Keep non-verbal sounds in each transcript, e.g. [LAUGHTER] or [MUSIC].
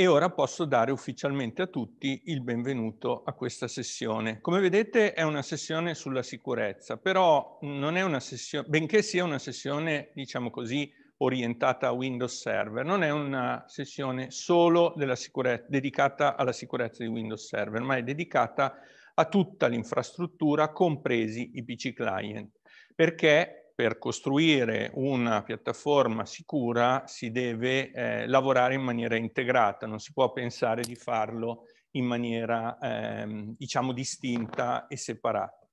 e ora posso dare ufficialmente a tutti il benvenuto a questa sessione. Come vedete è una sessione sulla sicurezza, però non è una sessione, benché sia una sessione, diciamo così, orientata a Windows Server, non è una sessione solo dedicata alla sicurezza di Windows Server, ma è dedicata a tutta l'infrastruttura, compresi i PC client, perché per costruire una piattaforma sicura si deve eh, lavorare in maniera integrata, non si può pensare di farlo in maniera ehm, diciamo distinta e separata.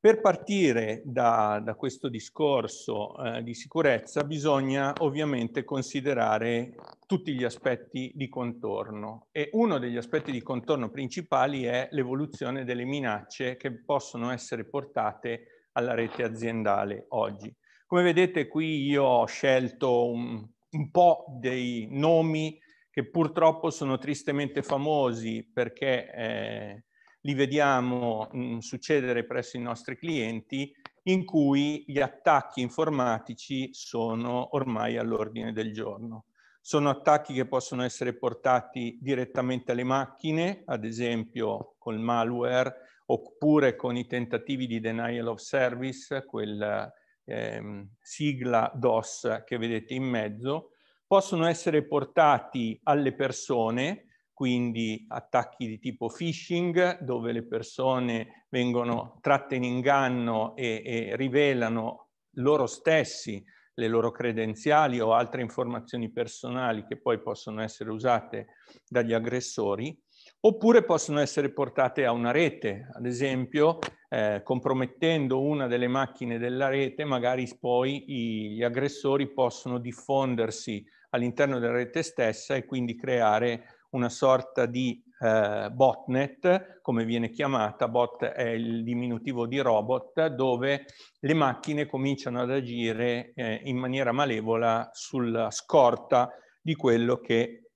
Per partire da, da questo discorso eh, di sicurezza bisogna ovviamente considerare tutti gli aspetti di contorno e uno degli aspetti di contorno principali è l'evoluzione delle minacce che possono essere portate alla rete aziendale oggi. Come vedete qui io ho scelto un, un po' dei nomi che purtroppo sono tristemente famosi perché eh, li vediamo mh, mm, succedere presso i nostri clienti in cui gli attacchi informatici sono ormai all'ordine del giorno. Sono attacchi che possono essere portati direttamente alle macchine, ad esempio col malware oppure con i tentativi di denial of service, quella ehm, sigla DOS che vedete in mezzo, possono essere portati alle persone, quindi attacchi di tipo phishing, dove le persone vengono tratte in inganno e, e rivelano loro stessi le loro credenziali o altre informazioni personali che poi possono essere usate dagli aggressori, oppure possono essere portate a una rete, ad esempio eh, compromettendo una delle macchine della rete, magari poi gli aggressori possono diffondersi all'interno della rete stessa e quindi creare una sorta di eh, botnet, come viene chiamata, bot è il diminutivo di robot, dove le macchine cominciano ad agire eh, in maniera malevola sulla scorta di quello che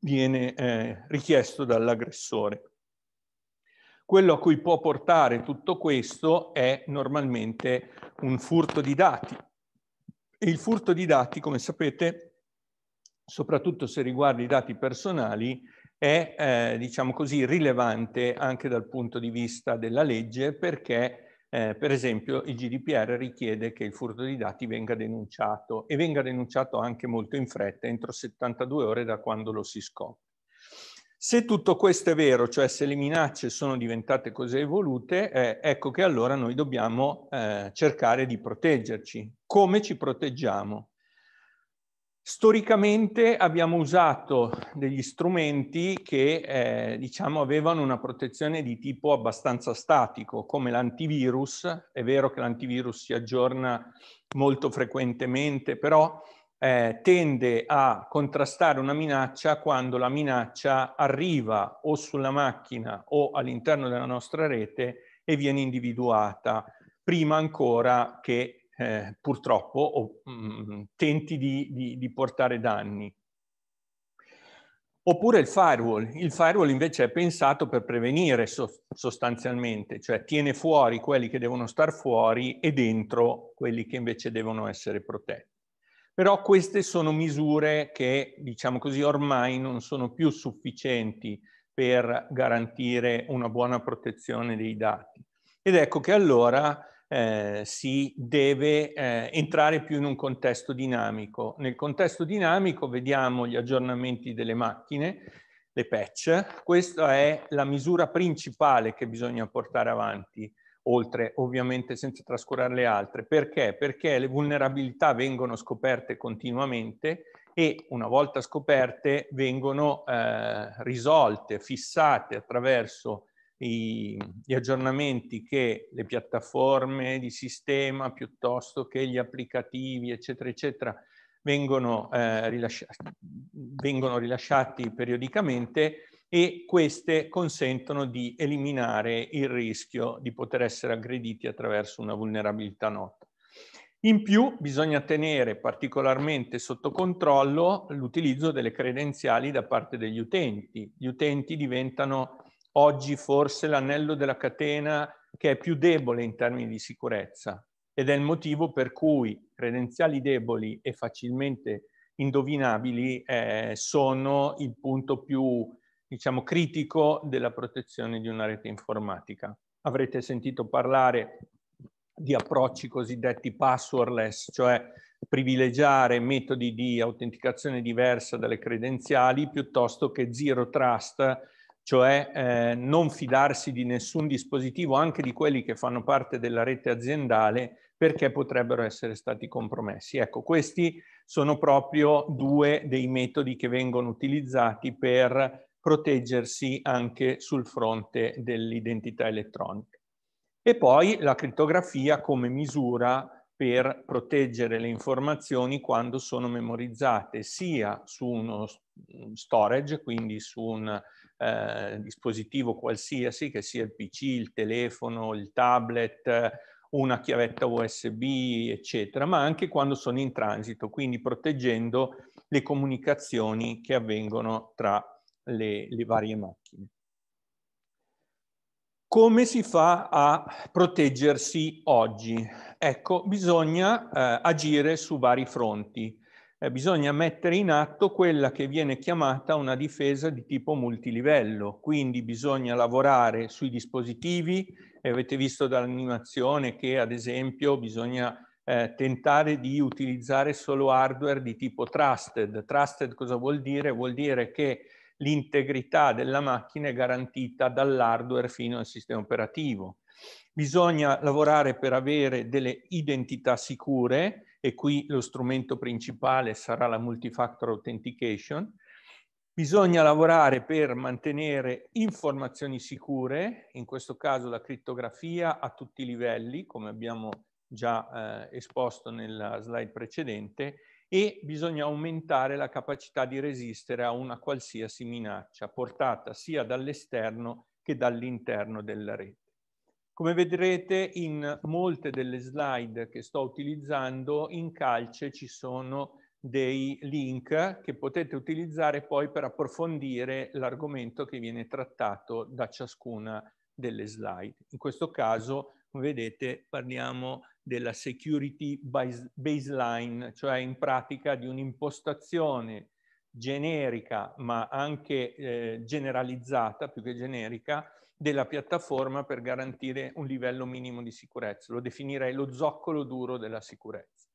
viene eh, richiesto dall'aggressore. Quello a cui può portare tutto questo è normalmente un furto di dati. E il furto di dati, come sapete, soprattutto se riguarda i dati personali, è, eh, diciamo così, rilevante anche dal punto di vista della legge perché eh, per esempio il GDPR richiede che il furto di dati venga denunciato e venga denunciato anche molto in fretta, entro 72 ore da quando lo si scopre. Se tutto questo è vero, cioè se le minacce sono diventate così evolute, eh, ecco che allora noi dobbiamo eh, cercare di proteggerci. Come ci proteggiamo? Storicamente abbiamo usato degli strumenti che eh, diciamo avevano una protezione di tipo abbastanza statico, come l'antivirus. È vero che l'antivirus si aggiorna molto frequentemente, però eh, tende a contrastare una minaccia quando la minaccia arriva o sulla macchina o all'interno della nostra rete e viene individuata prima ancora che eh, purtroppo o, mh, mm, tenti di, di, di portare danni. Oppure il firewall. Il firewall invece è pensato per prevenire sostanzialmente, cioè tiene fuori quelli che devono star fuori e dentro quelli che invece devono essere protetti. Però queste sono misure che, diciamo così, ormai non sono più sufficienti per garantire una buona protezione dei dati. Ed ecco che allora eh, si deve eh, entrare più in un contesto dinamico. Nel contesto dinamico vediamo gli aggiornamenti delle macchine, le patch. Questa è la misura principale che bisogna portare avanti, oltre ovviamente senza trascurare le altre. Perché? Perché le vulnerabilità vengono scoperte continuamente e una volta scoperte vengono eh, risolte, fissate attraverso i, gli aggiornamenti che le piattaforme di sistema piuttosto che gli applicativi, eccetera, eccetera, vengono, eh, rilasciati, vengono rilasciati periodicamente e queste consentono di eliminare il rischio di poter essere aggrediti attraverso una vulnerabilità nota. In più bisogna tenere particolarmente sotto controllo l'utilizzo delle credenziali da parte degli utenti. Gli utenti diventano oggi forse l'anello della catena che è più debole in termini di sicurezza ed è il motivo per cui credenziali deboli e facilmente indovinabili eh, sono il punto più diciamo, critico della protezione di una rete informatica. Avrete sentito parlare di approcci cosiddetti passwordless, cioè privilegiare metodi di autenticazione diversa dalle credenziali piuttosto che zero trust cioè eh, non fidarsi di nessun dispositivo, anche di quelli che fanno parte della rete aziendale, perché potrebbero essere stati compromessi. Ecco, questi sono proprio due dei metodi che vengono utilizzati per proteggersi anche sul fronte dell'identità elettronica. E poi la crittografia come misura per proteggere le informazioni quando sono memorizzate sia su uno storage, quindi su un eh, dispositivo qualsiasi, che sia il PC, il telefono, il tablet, una chiavetta USB, eccetera, ma anche quando sono in transito, quindi proteggendo le comunicazioni che avvengono tra le, le varie macchine. Come si fa a proteggersi oggi? Ecco, bisogna eh, agire su vari fronti eh, bisogna mettere in atto quella che viene chiamata una difesa di tipo multilivello, quindi bisogna lavorare sui dispositivi, eh, avete visto dall'animazione che ad esempio bisogna eh, tentare di utilizzare solo hardware di tipo trusted. Trusted cosa vuol dire? Vuol dire che l'integrità della macchina è garantita dall'hardware fino al sistema operativo. Bisogna lavorare per avere delle identità sicure, e qui lo strumento principale sarà la multifactor authentication. Bisogna lavorare per mantenere informazioni sicure, in questo caso la crittografia a tutti i livelli, come abbiamo già eh, esposto nella slide precedente, e bisogna aumentare la capacità di resistere a una qualsiasi minaccia portata sia dall'esterno che dall'interno della rete. Come vedrete in molte delle slide che sto utilizzando in calce ci sono dei link che potete utilizzare poi per approfondire l'argomento che viene trattato da ciascuna delle slide. In questo caso, come vedete, parliamo della security baseline, cioè in pratica di un'impostazione generica ma anche eh, generalizzata, più che generica, della piattaforma per garantire un livello minimo di sicurezza. Lo definirei lo zoccolo duro della sicurezza.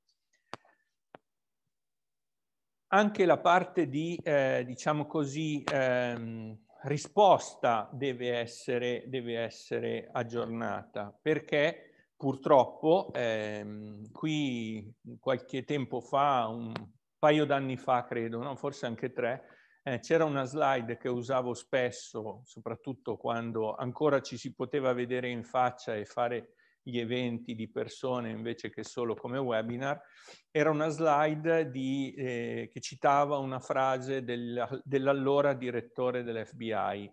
Anche la parte di, eh, diciamo così, ehm, risposta deve essere, deve essere, aggiornata perché purtroppo ehm, qui qualche tempo fa, un paio d'anni fa credo, no? forse anche tre, eh, c'era una slide che usavo spesso, soprattutto quando ancora ci si poteva vedere in faccia e fare gli eventi di persone invece che solo come webinar, era una slide di, eh, che citava una frase del, dell'allora direttore dell'FBI,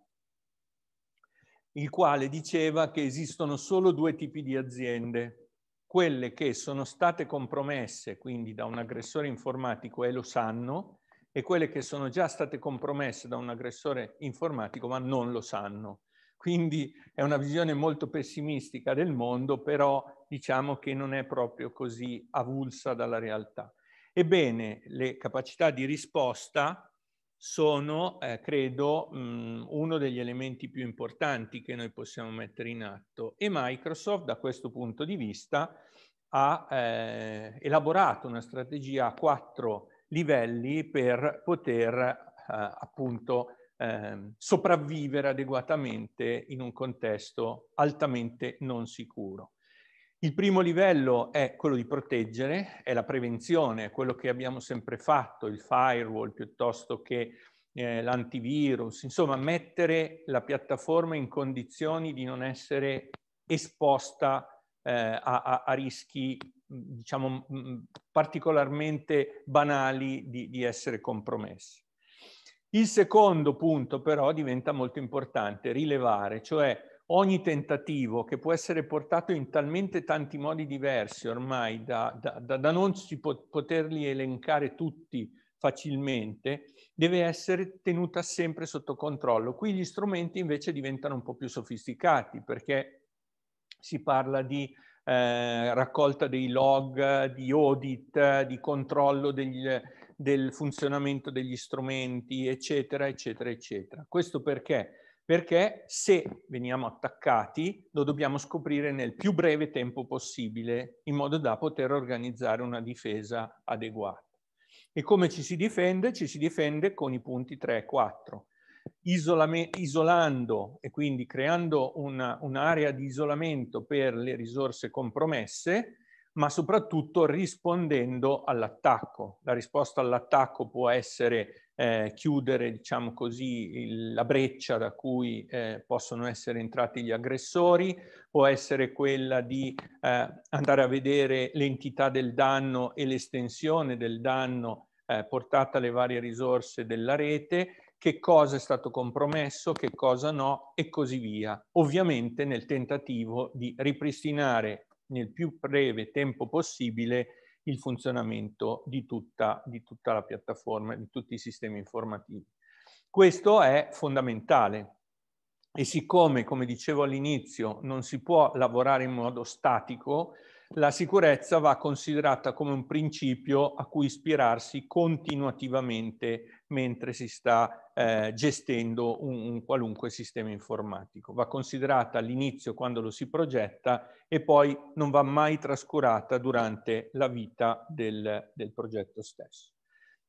il quale diceva che esistono solo due tipi di aziende, quelle che sono state compromesse quindi da un aggressore informatico e lo sanno, e quelle che sono già state compromesse da un aggressore informatico ma non lo sanno. Quindi è una visione molto pessimistica del mondo, però diciamo che non è proprio così avulsa dalla realtà. Ebbene, le capacità di risposta sono, eh, credo, mh, mm, uno degli elementi più importanti che noi possiamo mettere in atto e Microsoft da questo punto di vista ha eh, elaborato una strategia a quattro livelli per poter eh, appunto eh, sopravvivere adeguatamente in un contesto altamente non sicuro. Il primo livello è quello di proteggere, è la prevenzione, è quello che abbiamo sempre fatto, il firewall piuttosto che eh, l'antivirus, insomma mettere la piattaforma in condizioni di non essere esposta eh, a, a, a, rischi diciamo, particolarmente banali di, di essere compromessi. Il secondo punto però diventa molto importante rilevare, cioè ogni tentativo che può essere portato in talmente tanti modi diversi ormai da, da, da, da non poterli elencare tutti facilmente, deve essere tenuta sempre sotto controllo. Qui gli strumenti invece diventano un po' più sofisticati perché si parla di eh, raccolta dei log, di audit, di controllo degli, del funzionamento degli strumenti, eccetera, eccetera, eccetera. Questo perché? Perché se veniamo attaccati lo dobbiamo scoprire nel più breve tempo possibile in modo da poter organizzare una difesa adeguata. E come ci si difende? Ci si difende con i punti 3 e 4 isolando e quindi creando un'area di isolamento per le risorse compromesse, ma soprattutto rispondendo all'attacco. La risposta all'attacco può essere eh, chiudere, diciamo così, il, la breccia da cui eh, possono essere entrati gli aggressori, può essere quella di eh, andare a vedere l'entità del danno e l'estensione del danno eh, portata alle varie risorse della rete, che cosa è stato compromesso, che cosa no e così via. Ovviamente nel tentativo di ripristinare nel più breve tempo possibile il funzionamento di tutta, di tutta la piattaforma, di tutti i sistemi informativi. Questo è fondamentale e siccome, come dicevo all'inizio, non si può lavorare in modo statico, la sicurezza va considerata come un principio a cui ispirarsi continuativamente mentre si sta eh, gestendo un, un, qualunque sistema informatico. Va considerata all'inizio quando lo si progetta e poi non va mai trascurata durante la vita del, del progetto stesso.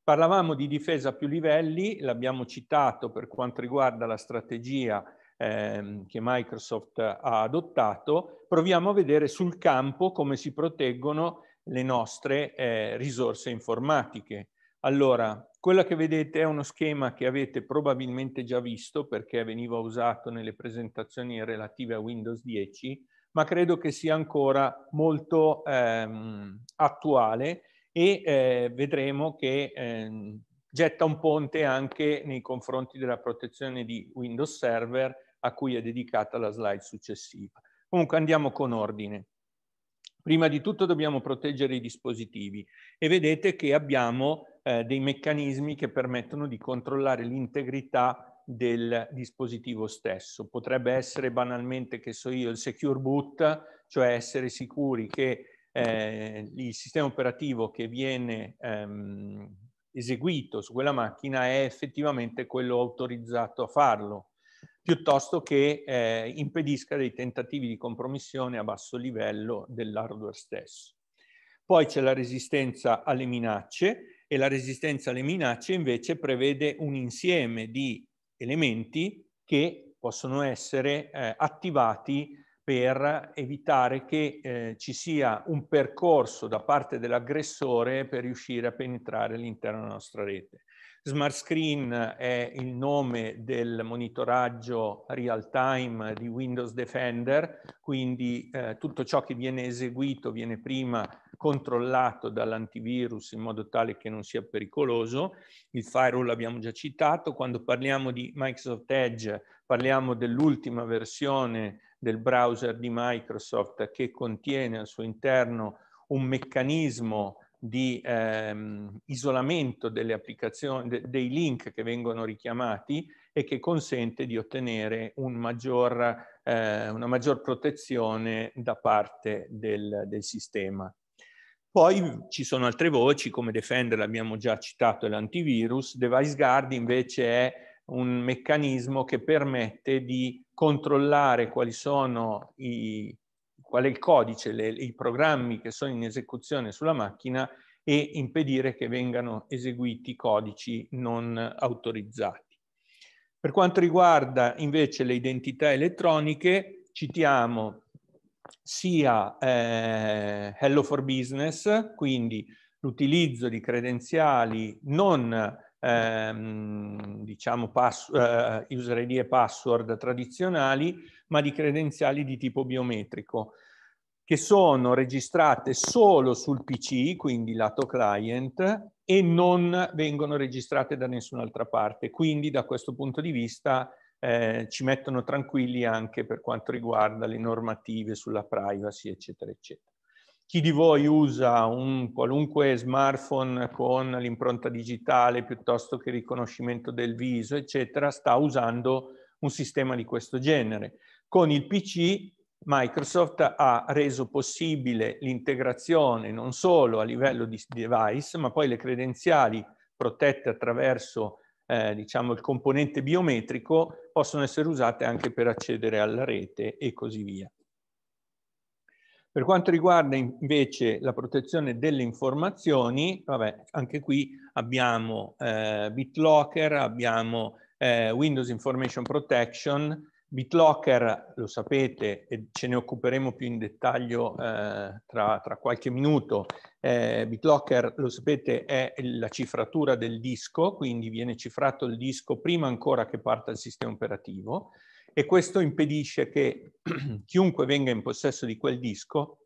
Parlavamo di difesa a più livelli, l'abbiamo citato per quanto riguarda la strategia ehm, che Microsoft ha adottato, proviamo a vedere sul campo come si proteggono le nostre eh, risorse informatiche. Allora, quella che vedete è uno schema che avete probabilmente già visto perché veniva usato nelle presentazioni relative a Windows 10, ma credo che sia ancora molto ehm, attuale e eh, vedremo che ehm, getta un ponte anche nei confronti della protezione di Windows Server a cui è dedicata la slide successiva. Comunque andiamo con ordine. Prima di tutto dobbiamo proteggere i dispositivi e vedete che abbiamo eh, dei meccanismi che permettono di controllare l'integrità del dispositivo stesso. Potrebbe essere banalmente, che so io, il secure boot, cioè essere sicuri che eh, il sistema operativo che viene ehm, eseguito su quella macchina è effettivamente quello autorizzato a farlo, piuttosto che eh, impedisca dei tentativi di compromissione a basso livello dell'hardware stesso. Poi c'è la resistenza alle minacce, e la resistenza alle minacce invece prevede un insieme di elementi che possono essere eh, attivati per evitare che eh, ci sia un percorso da parte dell'aggressore per riuscire a penetrare all'interno della nostra rete. Smart Screen è il nome del monitoraggio real time di Windows Defender, quindi eh, tutto ciò che viene eseguito viene prima controllato dall'antivirus in modo tale che non sia pericoloso. Il firewall l'abbiamo già citato, quando parliamo di Microsoft Edge parliamo dell'ultima versione del browser di Microsoft che contiene al suo interno un meccanismo di ehm, isolamento delle applicazioni, de, dei link che vengono richiamati e che consente di ottenere un maggior, eh, una maggior protezione da parte del, del sistema. Poi ci sono altre voci, come Defender l'abbiamo già citato, è l'antivirus. Device Guard invece è un meccanismo che permette di controllare quali sono i, qual è il codice, le, i programmi che sono in esecuzione sulla macchina e impedire che vengano eseguiti codici non autorizzati. Per quanto riguarda invece le identità elettroniche, citiamo sia eh, Hello for Business, quindi l'utilizzo di credenziali non ehm, diciamo pass- eh, user ID e password tradizionali, ma di credenziali di tipo biometrico, che sono registrate solo sul PC, quindi lato client, e non vengono registrate da nessun'altra parte. Quindi da questo punto di vista eh, ci mettono tranquilli anche per quanto riguarda le normative sulla privacy, eccetera, eccetera. Chi di voi usa un qualunque smartphone con l'impronta digitale piuttosto che il riconoscimento del viso, eccetera, sta usando un sistema di questo genere. Con il PC Microsoft ha reso possibile l'integrazione non solo a livello di device, ma poi le credenziali protette attraverso eh, diciamo, il componente biometrico possono essere usate anche per accedere alla rete e così via. Per quanto riguarda invece la protezione delle informazioni, vabbè, anche qui abbiamo eh, BitLocker, abbiamo eh, Windows Information Protection, BitLocker lo sapete e ce ne occuperemo più in dettaglio eh, tra, tra, qualche minuto, eh, BitLocker lo sapete è la cifratura del disco, quindi viene cifrato il disco prima ancora che parta il sistema operativo, e questo impedisce che [CLEARS THROAT] chiunque venga in possesso di quel disco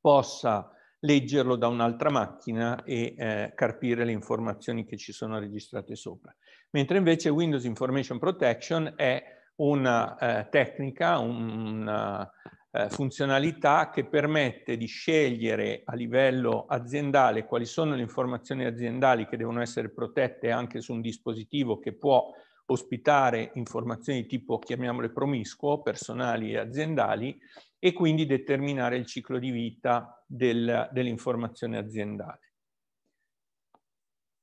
possa leggerlo da un'altra macchina e eh, carpire le informazioni che ci sono registrate sopra. Mentre invece Windows Information Protection è una eh, tecnica, una eh, funzionalità che permette di scegliere a livello aziendale quali sono le informazioni aziendali che devono essere protette anche su un dispositivo che può ospitare informazioni tipo, chiamiamole promiscuo, personali e aziendali, e quindi determinare il ciclo di vita del, dell'informazione aziendale.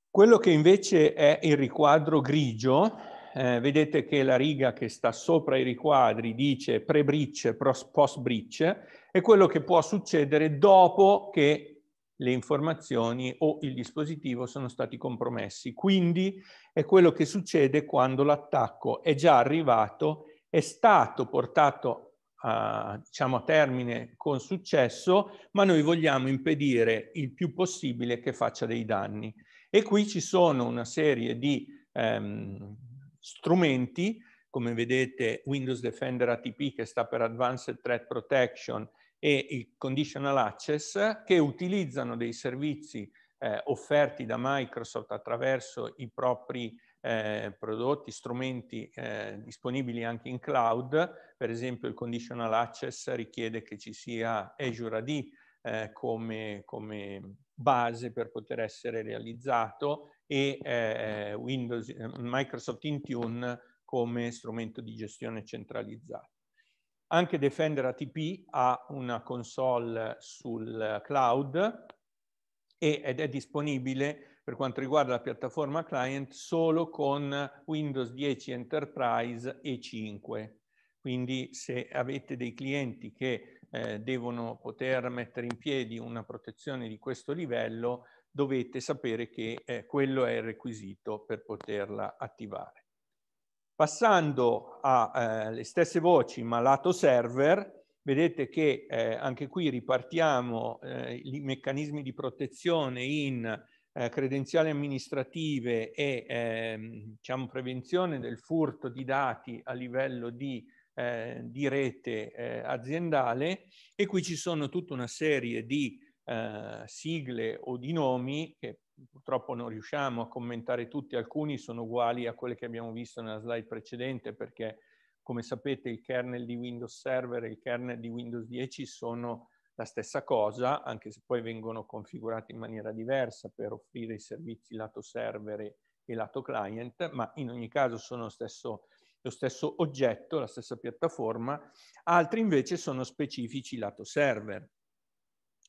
Quello che invece è il riquadro grigio, eh, vedete che la riga che sta sopra i riquadri dice pre-bridge, post-bridge, è quello che può succedere dopo che le informazioni o il dispositivo sono stati compromessi. Quindi è quello che succede quando l'attacco è già arrivato, è stato portato a, diciamo, a termine con successo, ma noi vogliamo impedire il più possibile che faccia dei danni. E qui ci sono una serie di ehm, strumenti, come vedete Windows Defender ATP che sta per Advanced Threat Protection, e il conditional access che utilizzano dei servizi eh, offerti da Microsoft attraverso i propri eh, prodotti, strumenti eh, disponibili anche in cloud, per esempio il conditional access richiede che ci sia Azure AD eh, come, come, base per poter essere realizzato e eh, Windows, eh, Microsoft Intune come strumento di gestione centralizzata. Anche Defender ATP ha una console sul cloud ed è disponibile per quanto riguarda la piattaforma client solo con Windows 10 Enterprise e 5. Quindi se avete dei clienti che eh, devono poter mettere in piedi una protezione di questo livello, dovete sapere che eh, quello è il requisito per poterla attivare. Passando alle eh, stesse voci ma lato server, vedete che eh, anche qui ripartiamo eh, i meccanismi di protezione in eh, credenziali amministrative e ehm, diciamo prevenzione del furto di dati a livello di, eh, di rete eh, aziendale e qui ci sono tutta una serie di sigle o di nomi che purtroppo non riusciamo a commentare tutti, alcuni sono uguali a quelli che abbiamo visto nella slide precedente perché come sapete il kernel di Windows Server e il kernel di Windows 10 sono la stessa cosa, anche se poi vengono configurati in maniera diversa per offrire i servizi lato server e lato client, ma in ogni caso sono lo stesso, lo stesso oggetto, la stessa piattaforma, altri invece sono specifici lato server.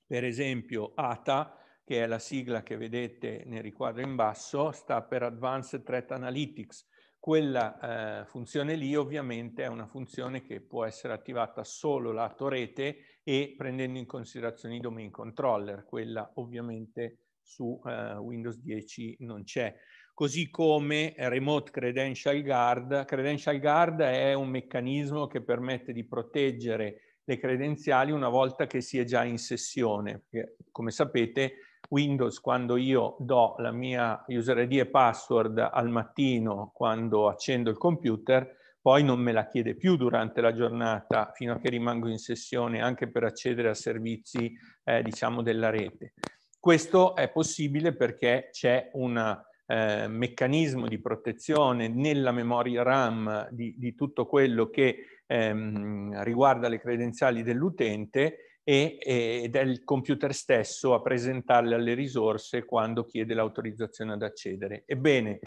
Per esempio ATA che è la sigla che vedete nel riquadro in basso, sta per Advanced Threat Analytics. Quella eh, funzione lì ovviamente è una funzione che può essere attivata solo lato rete e prendendo in considerazione i domain controller, quella ovviamente su eh, Windows 10 non c'è. Così come Remote Credential Guard. Credential Guard è un meccanismo che permette di proteggere le credenziali una volta che si è già in sessione. Perché, come sapete, Windows quando io do la mia user ID e password al mattino quando accendo il computer, poi non me la chiede più durante la giornata fino a che rimango in sessione anche per accedere a servizi eh, diciamo della rete. Questo è possibile perché c'è un eh, meccanismo di protezione nella memoria RAM di, di tutto quello che ehm, riguarda le credenziali dell'utente e, ed è il computer stesso a presentarle alle risorse quando chiede l'autorizzazione ad accedere. Ebbene,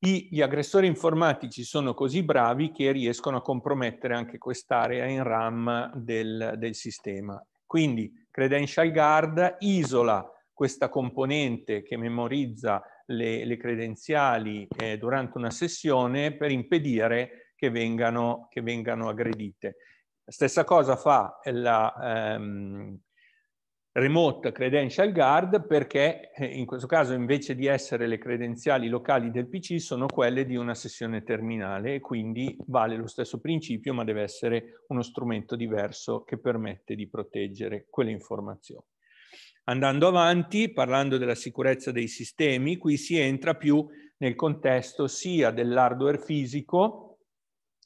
i, gli aggressori informatici sono così bravi che riescono a compromettere anche quest'area in RAM del, del sistema. Quindi Credential Guard isola questa componente che memorizza le, le credenziali eh, durante una sessione per impedire che vengano, che vengano aggredite. Stessa cosa fa la ehm, Remote Credential Guard perché eh, in questo caso invece di essere le credenziali locali del PC sono quelle di una sessione terminale e quindi vale lo stesso principio ma deve essere uno strumento diverso che permette di proteggere quelle informazioni. Andando avanti, parlando della sicurezza dei sistemi, qui si entra più nel contesto sia dell'hardware fisico,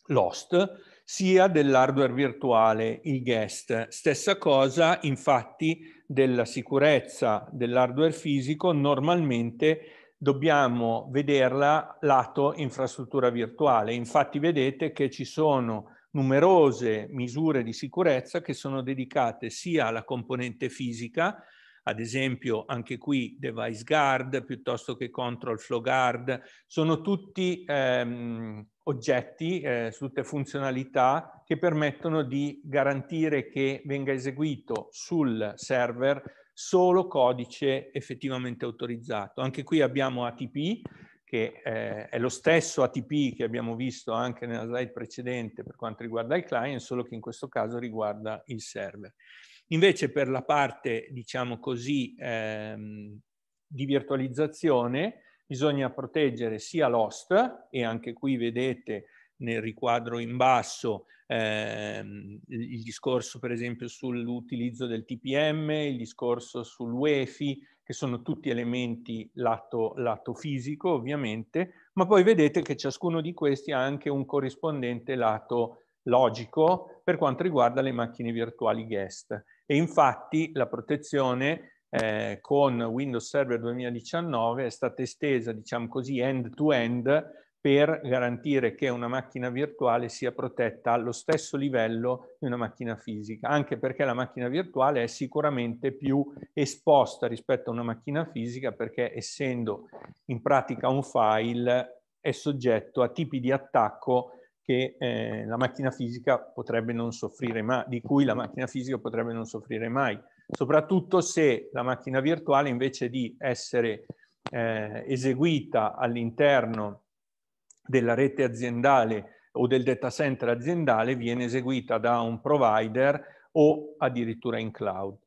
l'host, sia dell'hardware virtuale, il guest. Stessa cosa, infatti, della sicurezza dell'hardware fisico, normalmente dobbiamo vederla lato infrastruttura virtuale. Infatti vedete che ci sono numerose misure di sicurezza che sono dedicate sia alla componente fisica, ad esempio anche qui device guard piuttosto che control flow guard, sono tutti ehm, oggetti, eh, tutte funzionalità che permettono di garantire che venga eseguito sul server solo codice effettivamente autorizzato. Anche qui abbiamo ATP, che eh, è lo stesso ATP che abbiamo visto anche nella slide precedente per quanto riguarda il client, solo che in questo caso riguarda il server. Invece per la parte, diciamo così, ehm, di virtualizzazione bisogna proteggere sia l'host, e anche qui vedete nel riquadro in basso ehm, il discorso per esempio sull'utilizzo del TPM, il discorso sull'UEFI, che sono tutti elementi lato, lato, fisico ovviamente, ma poi vedete che ciascuno di questi ha anche un corrispondente lato logico per quanto riguarda le macchine virtuali guest. E infatti la protezione eh, con Windows Server 2019 è stata estesa, diciamo così, end-to-end -end per garantire che una macchina virtuale sia protetta allo stesso livello di una macchina fisica, anche perché la macchina virtuale è sicuramente più esposta rispetto a una macchina fisica perché essendo in pratica un file è soggetto a tipi di attacco che eh, la macchina fisica potrebbe non soffrire mai, di cui la macchina fisica potrebbe non soffrire mai, soprattutto se la macchina virtuale invece di essere eh, eseguita all'interno della rete aziendale o del data center aziendale viene eseguita da un provider o addirittura in cloud.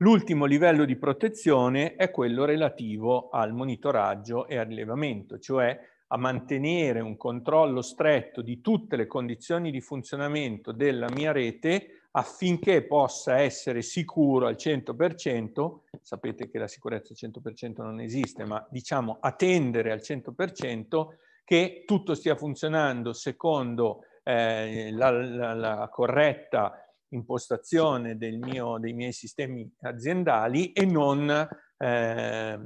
L'ultimo livello di protezione è quello relativo al monitoraggio e al rilevamento, cioè a mantenere un controllo stretto di tutte le condizioni di funzionamento della mia rete affinché possa essere sicuro al 100%, sapete che la sicurezza al 100% non esiste, ma diciamo attendere al 100% che tutto stia funzionando secondo eh, la, la, la, corretta impostazione mio, dei miei sistemi aziendali e non eh,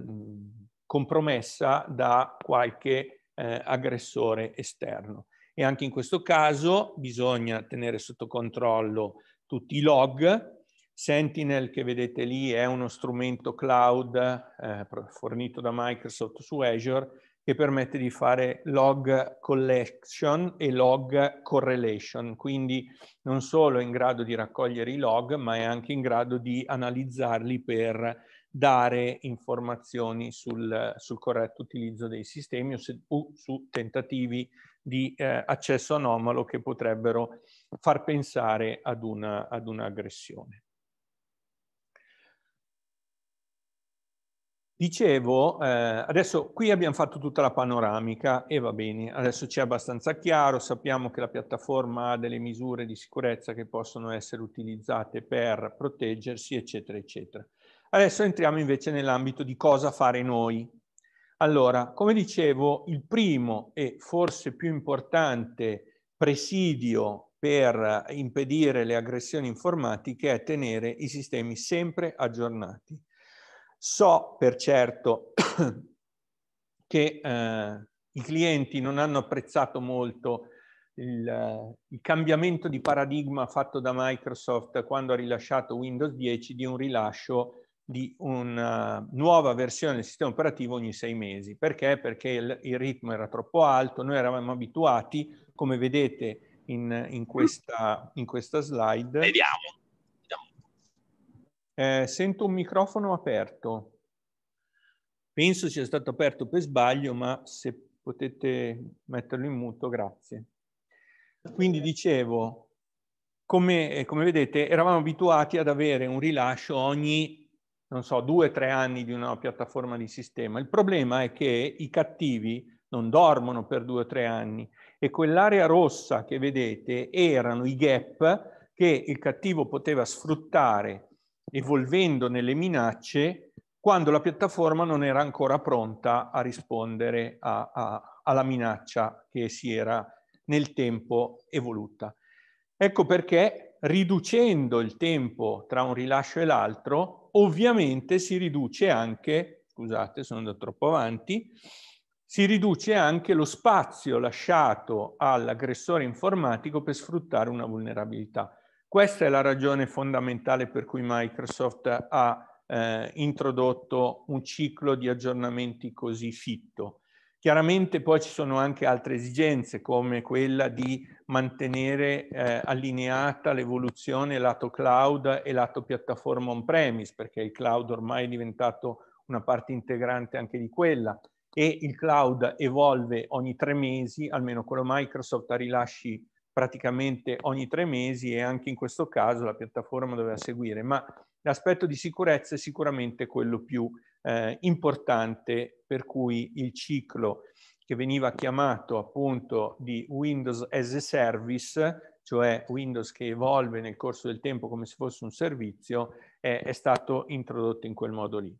compromessa da qualche eh, aggressore esterno. E anche in questo caso bisogna tenere sotto controllo tutti i log. Sentinel che vedete lì è uno strumento cloud eh, fornito da Microsoft su Azure che permette di fare log collection e log correlation, quindi non solo è in grado di raccogliere i log, ma è anche in grado di analizzarli per dare informazioni sul, sul corretto utilizzo dei sistemi o, se, o su tentativi di eh, accesso anomalo che potrebbero far pensare ad, una, un'aggressione. Dicevo, eh, adesso qui abbiamo fatto tutta la panoramica e va bene, adesso c'è abbastanza chiaro, sappiamo che la piattaforma ha delle misure di sicurezza che possono essere utilizzate per proteggersi, eccetera, eccetera. Adesso entriamo invece nell'ambito di cosa fare noi. Allora, come dicevo, il primo e forse più importante presidio per impedire le aggressioni informatiche è tenere i sistemi sempre aggiornati. So per certo [COUGHS] che eh, i clienti non hanno apprezzato molto il, eh, il, cambiamento di paradigma fatto da Microsoft quando ha rilasciato Windows 10 di un rilascio di una nuova versione del sistema operativo ogni sei mesi. Perché? Perché il, il ritmo era troppo alto, noi eravamo abituati, come vedete in, in, questa, in questa, slide. Vediamo. Eh, sento un microfono aperto. Penso sia stato aperto per sbaglio, ma se potete metterlo in muto, grazie. Quindi dicevo, come, come vedete, eravamo abituati ad avere un rilascio ogni non so, due o tre anni di una piattaforma di sistema. Il problema è che i cattivi non dormono per due o tre anni e quell'area rossa che vedete erano i gap che il cattivo poteva sfruttare evolvendo nelle minacce quando la piattaforma non era ancora pronta a rispondere a, a, alla minaccia che si era nel tempo evoluta. Ecco perché riducendo il tempo tra un rilascio e l'altro ovviamente si riduce anche, scusate sono andato troppo avanti, si riduce anche lo spazio lasciato all'aggressore informatico per sfruttare una vulnerabilità. Questa è la ragione fondamentale per cui Microsoft ha eh, introdotto un ciclo di aggiornamenti così fitto Chiaramente poi ci sono anche altre esigenze come quella di mantenere eh, allineata l'evoluzione lato cloud e lato piattaforma on-premise, perché il cloud ormai è diventato una parte integrante anche di quella e il cloud evolve ogni tre mesi, almeno quello Microsoft ha rilasci praticamente ogni tre mesi e anche in questo caso la piattaforma doveva seguire, ma l'aspetto di sicurezza è sicuramente quello più importante eh, importante per cui il ciclo che veniva chiamato appunto di Windows as a Service, cioè Windows che evolve nel corso del tempo come se fosse un servizio, è, è stato introdotto in quel modo lì.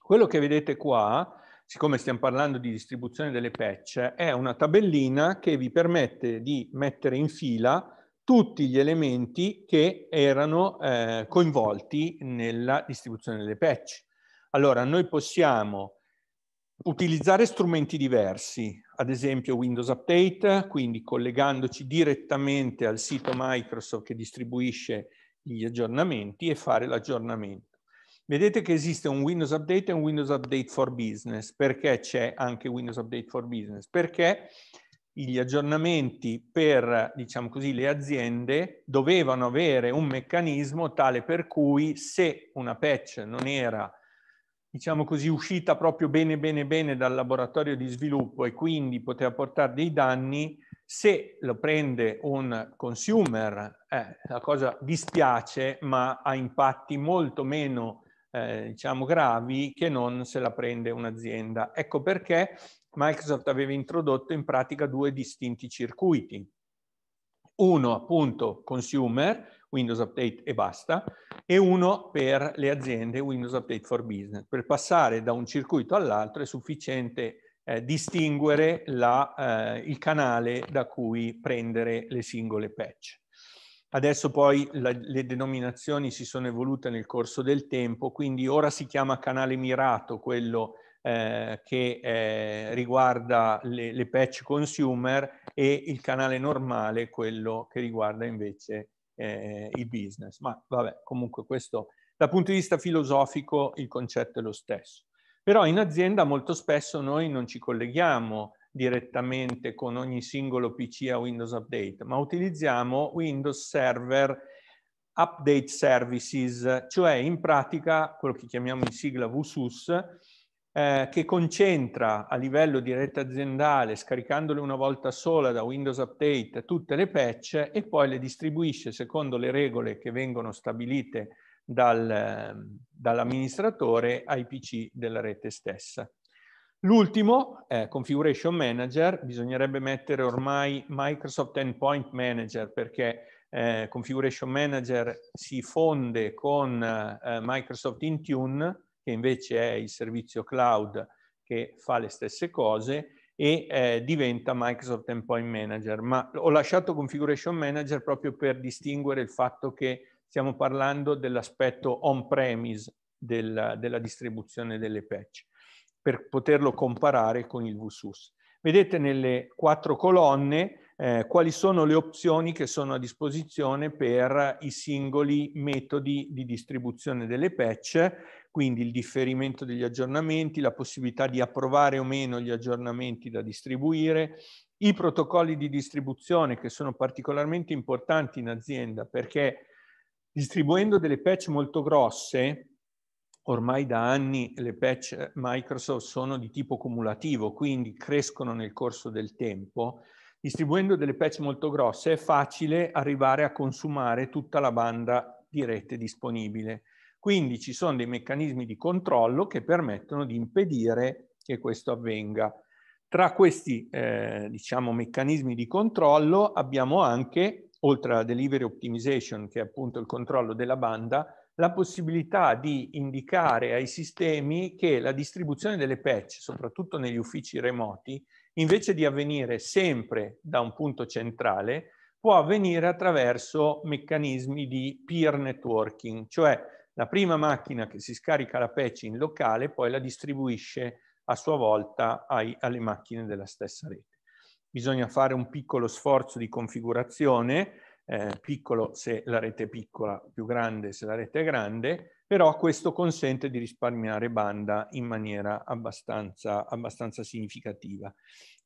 Quello che vedete qua, siccome stiamo parlando di distribuzione delle patch, è una tabellina che vi permette di mettere in fila tutti gli elementi che erano eh, coinvolti nella distribuzione delle patch. Allora, noi possiamo utilizzare strumenti diversi, ad esempio Windows Update, quindi collegandoci direttamente al sito Microsoft che distribuisce gli aggiornamenti e fare l'aggiornamento. Vedete che esiste un Windows Update e un Windows Update for Business. Perché c'è anche Windows Update for Business? Perché gli aggiornamenti per, diciamo così, le aziende dovevano avere un meccanismo tale per cui se una patch non era diciamo così, uscita proprio bene bene bene dal laboratorio di sviluppo e quindi poteva portare dei danni, se lo prende un consumer eh, la cosa dispiace ma ha impatti molto meno eh, diciamo gravi che non se la prende un'azienda. Ecco perché Microsoft aveva introdotto in pratica due distinti circuiti uno appunto consumer, Windows Update e basta, e uno per le aziende, Windows Update for Business. Per passare da un circuito all'altro è sufficiente eh, distinguere la, eh, il canale da cui prendere le singole patch. Adesso poi la, le denominazioni si sono evolute nel corso del tempo, quindi ora si chiama canale mirato quello che eh, che eh, riguarda le, le, patch consumer e il canale normale, quello che riguarda invece eh, il business. Ma vabbè, comunque questo dal punto di vista filosofico il concetto è lo stesso. Però in azienda molto spesso noi non ci colleghiamo direttamente con ogni singolo PC a Windows Update, ma utilizziamo Windows Server Update Services, cioè in pratica quello che chiamiamo in sigla VSUS, eh, che concentra a livello di rete aziendale, scaricandole una volta sola da Windows Update, tutte le patch e poi le distribuisce secondo le regole che vengono stabilite dal, ehm, dall'amministratore ai PC della rete stessa. L'ultimo, eh, Configuration Manager, bisognerebbe mettere ormai Microsoft Endpoint Manager perché eh, Configuration Manager si fonde con eh, Microsoft Intune, che invece è il servizio cloud che fa le stesse cose, e eh, diventa Microsoft Endpoint Manager. Ma ho lasciato Configuration Manager proprio per distinguere il fatto che stiamo parlando dell'aspetto on-premise della, della, distribuzione delle patch, per poterlo comparare con il VSUS. Vedete nelle quattro colonne eh, quali sono le opzioni che sono a disposizione per i singoli metodi di distribuzione delle patch quindi il differimento degli aggiornamenti, la possibilità di approvare o meno gli aggiornamenti da distribuire, i protocolli di distribuzione che sono particolarmente importanti in azienda perché distribuendo delle patch molto grosse, ormai da anni le patch Microsoft sono di tipo cumulativo, quindi crescono nel corso del tempo, distribuendo delle patch molto grosse è facile arrivare a consumare tutta la banda di rete disponibile. Quindi ci sono dei meccanismi di controllo che permettono di impedire che questo avvenga. Tra questi eh, diciamo, meccanismi di controllo abbiamo anche, oltre alla delivery optimization, che è appunto il controllo della banda, la possibilità di indicare ai sistemi che la distribuzione delle patch, soprattutto negli uffici remoti, invece di avvenire sempre da un punto centrale, può avvenire attraverso meccanismi di peer networking, cioè la prima macchina che si scarica la patch in locale poi la distribuisce a sua volta ai, alle macchine della stessa rete. Bisogna fare un piccolo sforzo di configurazione, eh, piccolo se la rete è piccola, più grande se la rete è grande, però questo consente di risparmiare banda in maniera abbastanza, abbastanza significativa.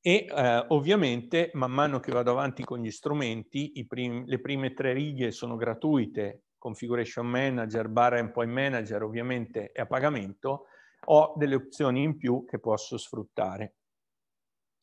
E eh, ovviamente man mano che vado avanti con gli strumenti, prim le prime tre righe sono gratuite configuration manager, barra endpoint manager, ovviamente è a pagamento, ho delle opzioni in più che posso sfruttare.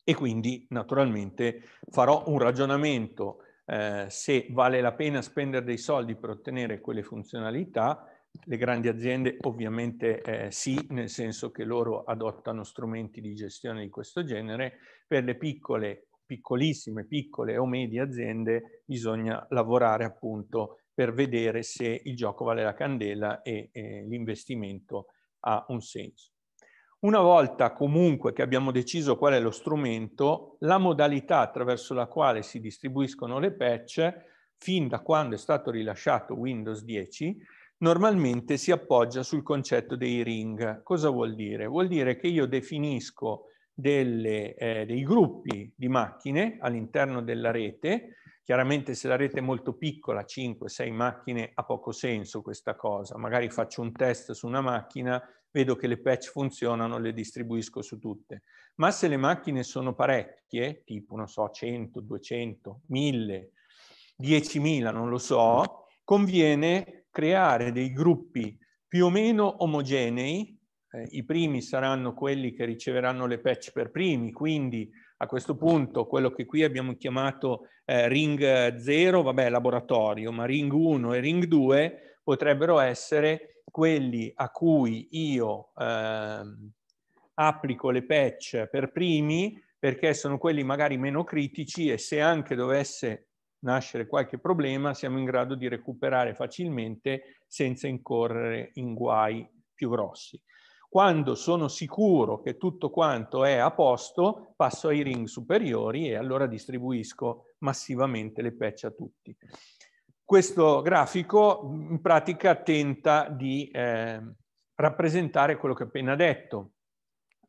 E quindi naturalmente farò un ragionamento eh, se vale la pena spendere dei soldi per ottenere quelle funzionalità. Le grandi aziende ovviamente eh, sì, nel senso che loro adottano strumenti di gestione di questo genere. Per le piccole, piccolissime, piccole o medie aziende bisogna lavorare appunto per vedere se il gioco vale la candela e eh, l'investimento ha un senso. Una volta comunque che abbiamo deciso qual è lo strumento, la modalità attraverso la quale si distribuiscono le patch, fin da quando è stato rilasciato Windows 10, normalmente si appoggia sul concetto dei ring. Cosa vuol dire? Vuol dire che io definisco delle, eh, dei gruppi di macchine all'interno della rete Chiaramente se la rete è molto piccola, 5-6 macchine, ha poco senso questa cosa. Magari faccio un test su una macchina, vedo che le patch funzionano, le distribuisco su tutte. Ma se le macchine sono parecchie, tipo, non so, 100, 200, 1000, 10.000, non lo so, conviene creare dei gruppi più o meno omogenei, eh, i primi saranno quelli che riceveranno le patch per primi, quindi a questo punto quello che qui abbiamo chiamato eh, ring 0, eh, vabbè laboratorio, ma ring 1 e ring 2 potrebbero essere quelli a cui io eh, applico le patch per primi perché sono quelli magari meno critici e se anche dovesse nascere qualche problema siamo in grado di recuperare facilmente senza incorrere in guai più grossi. Quando sono sicuro che tutto quanto è a posto, passo ai ring superiori e allora distribuisco massivamente le patch a tutti. Questo grafico in pratica tenta di eh, rappresentare quello che ho appena detto.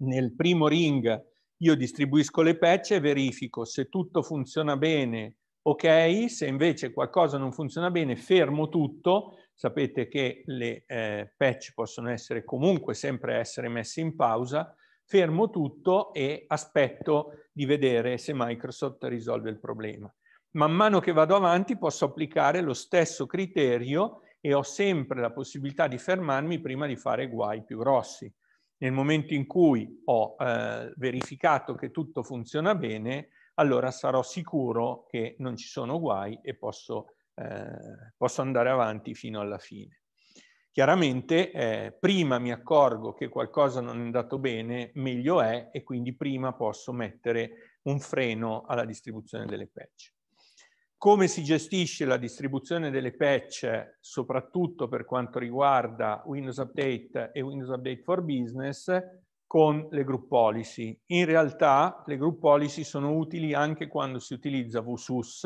Nel primo ring io distribuisco le patch e verifico se tutto funziona bene, ok, se invece qualcosa non funziona bene fermo tutto Sapete che le eh, patch possono essere comunque sempre essere messe in pausa, fermo tutto e aspetto di vedere se Microsoft risolve il problema. Man mano che vado avanti posso applicare lo stesso criterio e ho sempre la possibilità di fermarmi prima di fare guai più grossi. Nel momento in cui ho eh, verificato che tutto funziona bene, allora sarò sicuro che non ci sono guai e posso eh, posso andare avanti fino alla fine. Chiaramente eh, prima mi accorgo che qualcosa non è andato bene, meglio è e quindi prima posso mettere un freno alla distribuzione delle patch. Come si gestisce la distribuzione delle patch, soprattutto per quanto riguarda Windows Update e Windows Update for Business, con le group policy. In realtà le group policy sono utili anche quando si utilizza VSUS,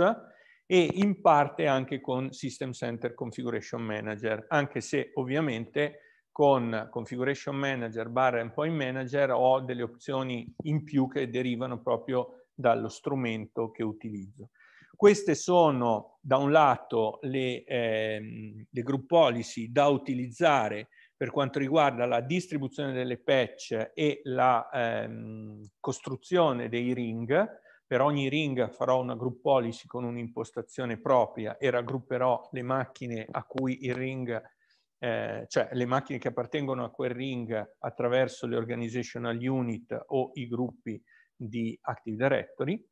e in parte anche con System Center Configuration Manager, anche se ovviamente con Configuration Manager barra Endpoint Manager ho delle opzioni in più che derivano proprio dallo strumento che utilizzo. Queste sono da un lato le, ehm, le group policy da utilizzare per quanto riguarda la distribuzione delle patch e la ehm, costruzione dei ring, per ogni ring farò una group policy con un'impostazione propria e raggrupperò le macchine a cui il ring, eh, cioè le macchine che appartengono a quel ring attraverso le organizational unit o i gruppi di Active Directory.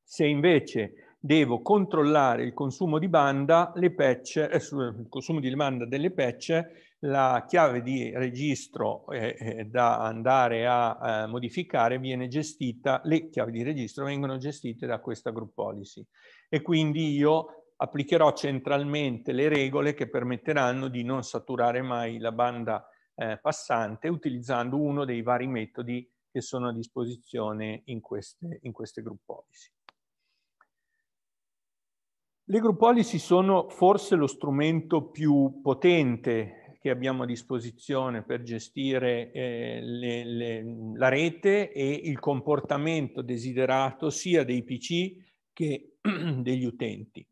Se invece devo controllare il consumo di banda, le patch, eh, il consumo di banda delle patch la chiave di registro eh, eh, da andare a eh, modificare viene gestita, le chiavi di registro vengono gestite da questa group policy e quindi io applicherò centralmente le regole che permetteranno di non saturare mai la banda eh, passante utilizzando uno dei vari metodi che sono a disposizione in queste, in queste group policy. Le group policy sono forse lo strumento più potente che abbiamo a disposizione per gestire eh, le, le, la rete e il comportamento desiderato sia dei PC che [CLEARS THROAT] degli utenti.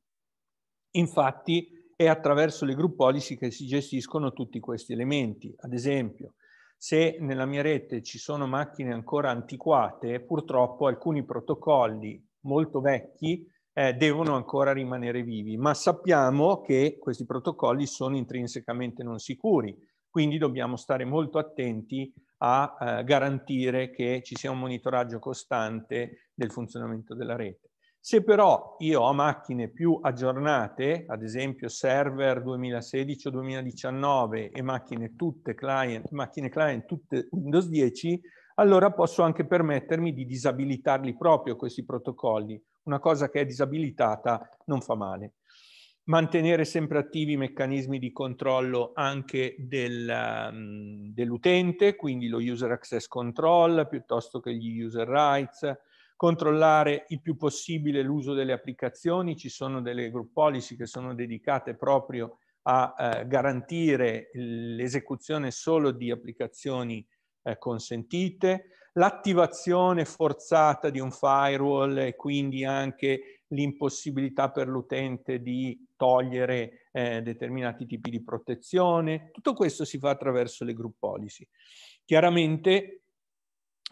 Infatti è attraverso le group policy che si gestiscono tutti questi elementi. Ad esempio, se nella mia rete ci sono macchine ancora antiquate, purtroppo alcuni protocolli molto vecchi eh, devono ancora rimanere vivi, ma sappiamo che questi protocolli sono intrinsecamente non sicuri, quindi dobbiamo stare molto attenti a eh, garantire che ci sia un monitoraggio costante del funzionamento della rete. Se però io ho macchine più aggiornate, ad esempio server 2016 o 2019 e macchine, tutte client, macchine client tutte Windows 10, allora posso anche permettermi di disabilitarli proprio questi protocolli una cosa che è disabilitata non fa male. Mantenere sempre attivi i meccanismi di controllo anche del, um, dell'utente, quindi lo user access control piuttosto che gli user rights, controllare il più possibile l'uso delle applicazioni, ci sono delle group policy che sono dedicate proprio a eh, garantire l'esecuzione solo di applicazioni eh, consentite, l'attivazione forzata di un firewall e quindi anche l'impossibilità per l'utente di togliere eh, determinati tipi di protezione. Tutto questo si fa attraverso le group policy. Chiaramente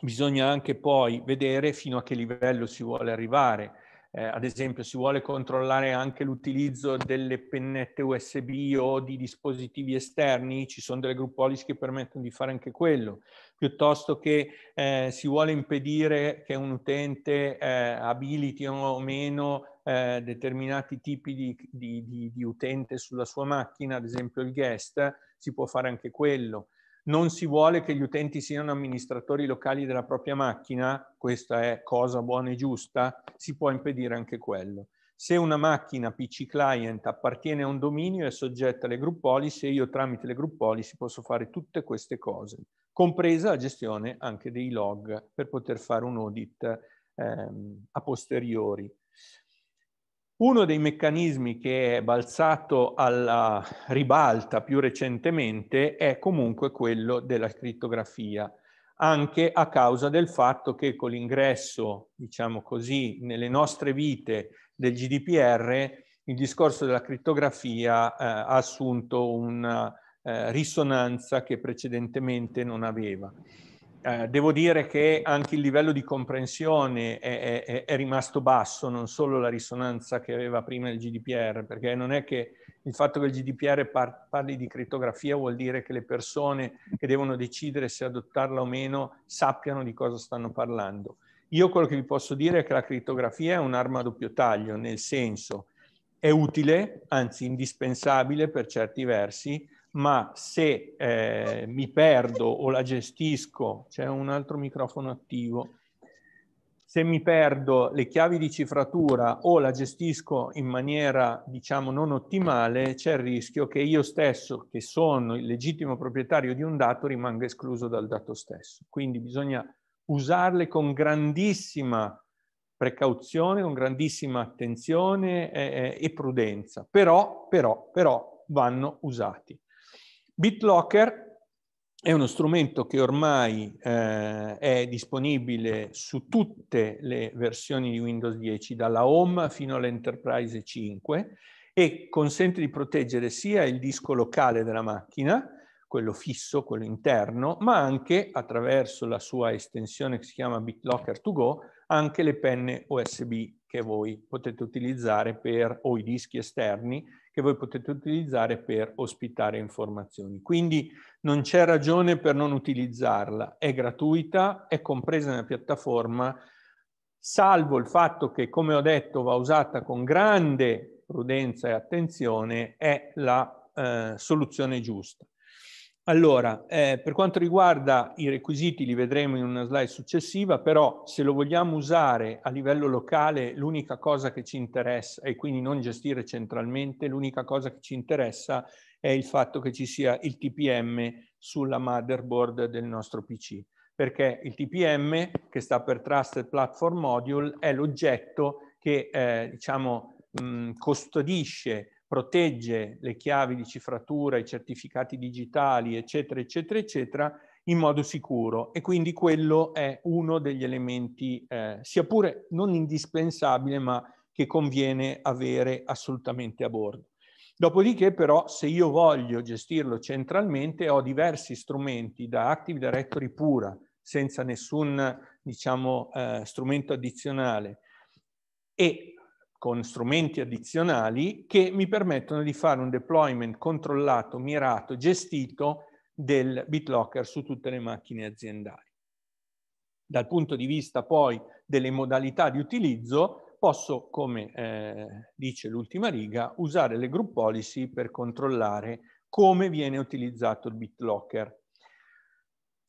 bisogna anche poi vedere fino a che livello si vuole arrivare. Eh, ad esempio, si vuole controllare anche l'utilizzo delle pennette USB o di dispositivi esterni, ci sono delle group policy che permettono di fare anche quello piuttosto che eh, si vuole impedire che un utente eh, abiliti o meno eh, determinati tipi di, di, di, di utente sulla sua macchina, ad esempio il guest, si può fare anche quello. Non si vuole che gli utenti siano amministratori locali della propria macchina, questa è cosa buona e giusta, si può impedire anche quello. Se una macchina PC client appartiene a un dominio è soggetta alle group policy io tramite le group policy posso fare tutte queste cose compresa la gestione anche dei log per poter fare un audit ehm, a posteriori. Uno dei meccanismi che è balzato alla ribalta più recentemente è comunque quello della crittografia, anche a causa del fatto che con l'ingresso, diciamo così, nelle nostre vite del GDPR, il discorso della crittografia eh, ha assunto una, eh, risonanza che precedentemente non aveva. Eh, devo dire che anche il livello di comprensione è, è, è, rimasto basso, non solo la risonanza che aveva prima il GDPR, perché non è che il fatto che il GDPR par- parli di crittografia vuol dire che le persone che devono decidere se adottarla o meno sappiano di cosa stanno parlando. Io quello che vi posso dire è che la crittografia è un'arma a doppio taglio, nel senso è utile, anzi indispensabile per certi versi, ma se eh, mi perdo o la gestisco, c'è un altro microfono attivo, se mi perdo le chiavi di cifratura o la gestisco in maniera diciamo non ottimale, c'è il rischio che io stesso, che sono il legittimo proprietario di un dato, rimanga escluso dal dato stesso. Quindi bisogna usarle con grandissima precauzione, con grandissima attenzione e, eh, eh, e prudenza, però, però, però vanno usati. BitLocker è uno strumento che ormai eh, è disponibile su tutte le versioni di Windows 10, dalla Home fino all'Enterprise 5, e consente di proteggere sia il disco locale della macchina, quello fisso, quello interno, ma anche attraverso la sua estensione che si chiama BitLocker 2 Go, anche le penne USB che voi potete utilizzare per, o i dischi esterni che voi potete utilizzare per ospitare informazioni. Quindi non c'è ragione per non utilizzarla, è gratuita, è compresa nella piattaforma, salvo il fatto che, come ho detto, va usata con grande prudenza e attenzione, è la eh, soluzione giusta. Allora, eh, per quanto riguarda i requisiti, li vedremo in una slide successiva, però se lo vogliamo usare a livello locale, l'unica cosa che ci interessa, e quindi non gestire centralmente, l'unica cosa che ci interessa è il fatto che ci sia il TPM sulla motherboard del nostro PC, perché il TPM, che sta per Trusted Platform Module, è l'oggetto che eh, diciamo, mh, mm, custodisce protegge le chiavi di cifratura, i certificati digitali, eccetera, eccetera, eccetera, in modo sicuro. E quindi quello è uno degli elementi, eh, sia pure non indispensabile, ma che conviene avere assolutamente a bordo. Dopodiché però se io voglio gestirlo centralmente ho diversi strumenti da Active Directory pura, senza nessun diciamo, eh, strumento addizionale e con strumenti addizionali che mi permettono di fare un deployment controllato, mirato, gestito del BitLocker su tutte le macchine aziendali. Dal punto di vista poi delle modalità di utilizzo, posso, come eh, dice l'ultima riga, usare le group policy per controllare come viene utilizzato il BitLocker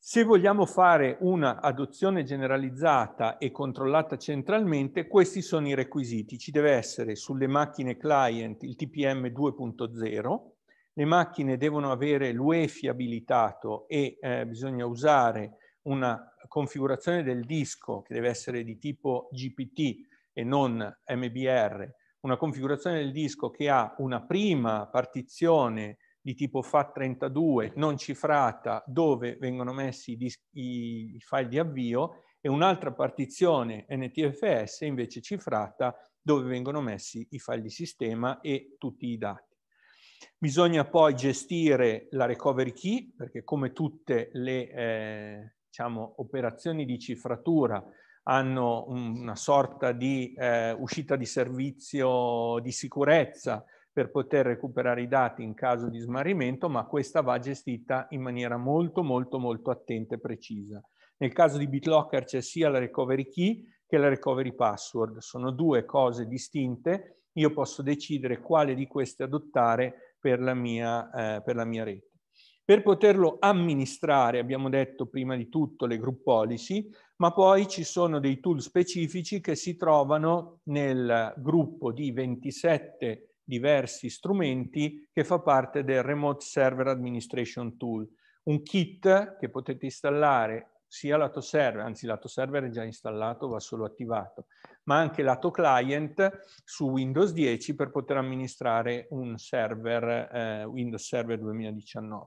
se vogliamo fare una adozione generalizzata e controllata centralmente, questi sono i requisiti. Ci deve essere sulle macchine client il TPM 2.0, le macchine devono avere l'UEFI abilitato e eh, bisogna usare una configurazione del disco che deve essere di tipo GPT e non MBR, una configurazione del disco che ha una prima partizione di tipo FAT32 non cifrata dove vengono messi i, i file di avvio e un'altra partizione NTFS invece cifrata dove vengono messi i file di sistema e tutti i dati. Bisogna poi gestire la recovery key perché come tutte le eh, diciamo, operazioni di cifratura hanno un, una sorta di eh, uscita di servizio di sicurezza per poter recuperare i dati in caso di smarrimento, ma questa va gestita in maniera molto molto molto attenta e precisa. Nel caso di BitLocker c'è sia la recovery key che la recovery password, sono due cose distinte, io posso decidere quale di queste adottare per la mia, eh, per la mia rete. Per poterlo amministrare abbiamo detto prima di tutto le group policy, ma poi ci sono dei tool specifici che si trovano nel gruppo di 27 diversi strumenti che fa parte del Remote Server Administration Tool, un kit che potete installare sia lato server, anzi lato server è già installato, va solo attivato, ma anche lato client su Windows 10 per poter amministrare un server, eh, Windows Server 2019.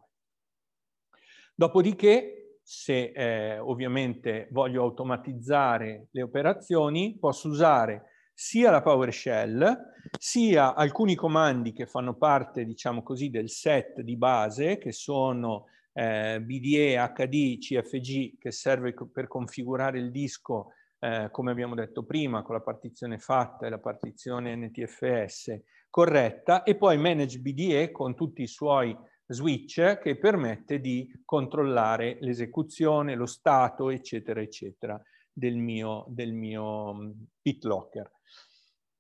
Dopodiché, se eh, ovviamente voglio automatizzare le operazioni, posso usare sia la PowerShell, sia alcuni comandi che fanno parte, diciamo così, del set di base, che sono eh, BDE, HD, CFG, che serve per configurare il disco, eh, come abbiamo detto prima, con la partizione fatta e la partizione NTFS corretta, e poi Manage BDE con tutti i suoi switch che permette di controllare l'esecuzione, lo stato, eccetera, eccetera, del mio, del mio BitLocker. Mm,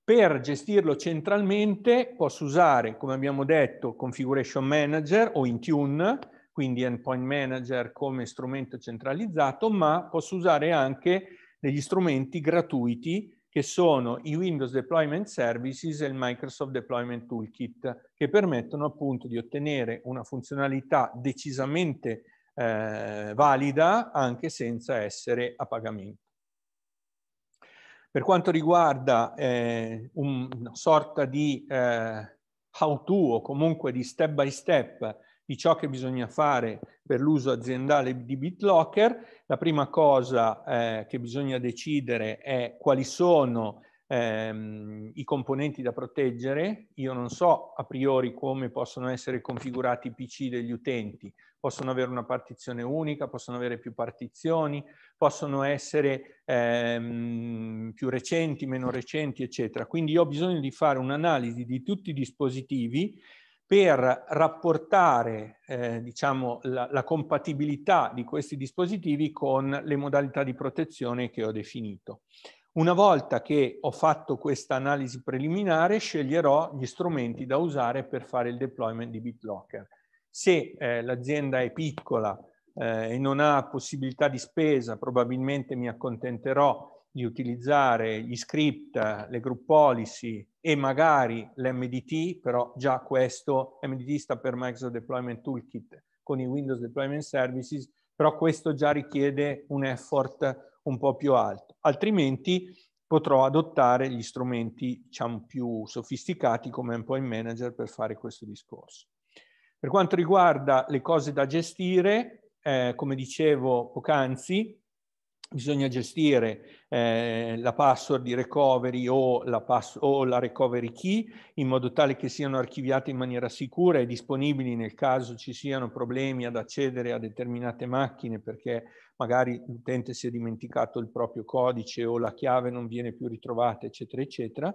per gestirlo centralmente posso usare, come abbiamo detto, Configuration Manager o Intune, quindi Endpoint Manager come strumento centralizzato, ma posso usare anche degli strumenti gratuiti che sono i Windows Deployment Services e il Microsoft Deployment Toolkit, che permettono appunto di ottenere una funzionalità decisamente eh, valida anche senza essere a pagamento. Per quanto riguarda eh, una sorta di eh, how to o comunque di step by step di ciò che bisogna fare per l'uso aziendale di BitLocker, la prima cosa eh, che bisogna decidere è quali sono ehm, i componenti da proteggere, io non so a priori come possono essere configurati i PC degli utenti, possono avere una partizione unica, possono avere più partizioni, possono essere ehm, più recenti, meno recenti, eccetera. Quindi io ho bisogno di fare un'analisi di tutti i dispositivi per rapportare eh, diciamo, la, la, compatibilità di questi dispositivi con le modalità di protezione che ho definito. Una volta che ho fatto questa analisi preliminare, sceglierò gli strumenti da usare per fare il deployment di BitLocker. Se eh, l'azienda è piccola eh, e non ha possibilità di spesa, probabilmente mi accontenterò di utilizzare gli script, le group policy e magari l'MDT, però già questo, MDT sta per Microsoft Deployment Toolkit con i Windows Deployment Services, però questo già richiede un effort un po' più alto, altrimenti potrò adottare gli strumenti diciamo, più sofisticati come Employee Manager per fare questo discorso. Per quanto riguarda le cose da gestire, eh, come dicevo poc'anzi, bisogna gestire eh, la password di recovery o la, pass- o la, recovery key in modo tale che siano archiviate in maniera sicura e disponibili nel caso ci siano problemi ad accedere a determinate macchine perché magari l'utente si è dimenticato il proprio codice o la chiave non viene più ritrovata, eccetera, eccetera.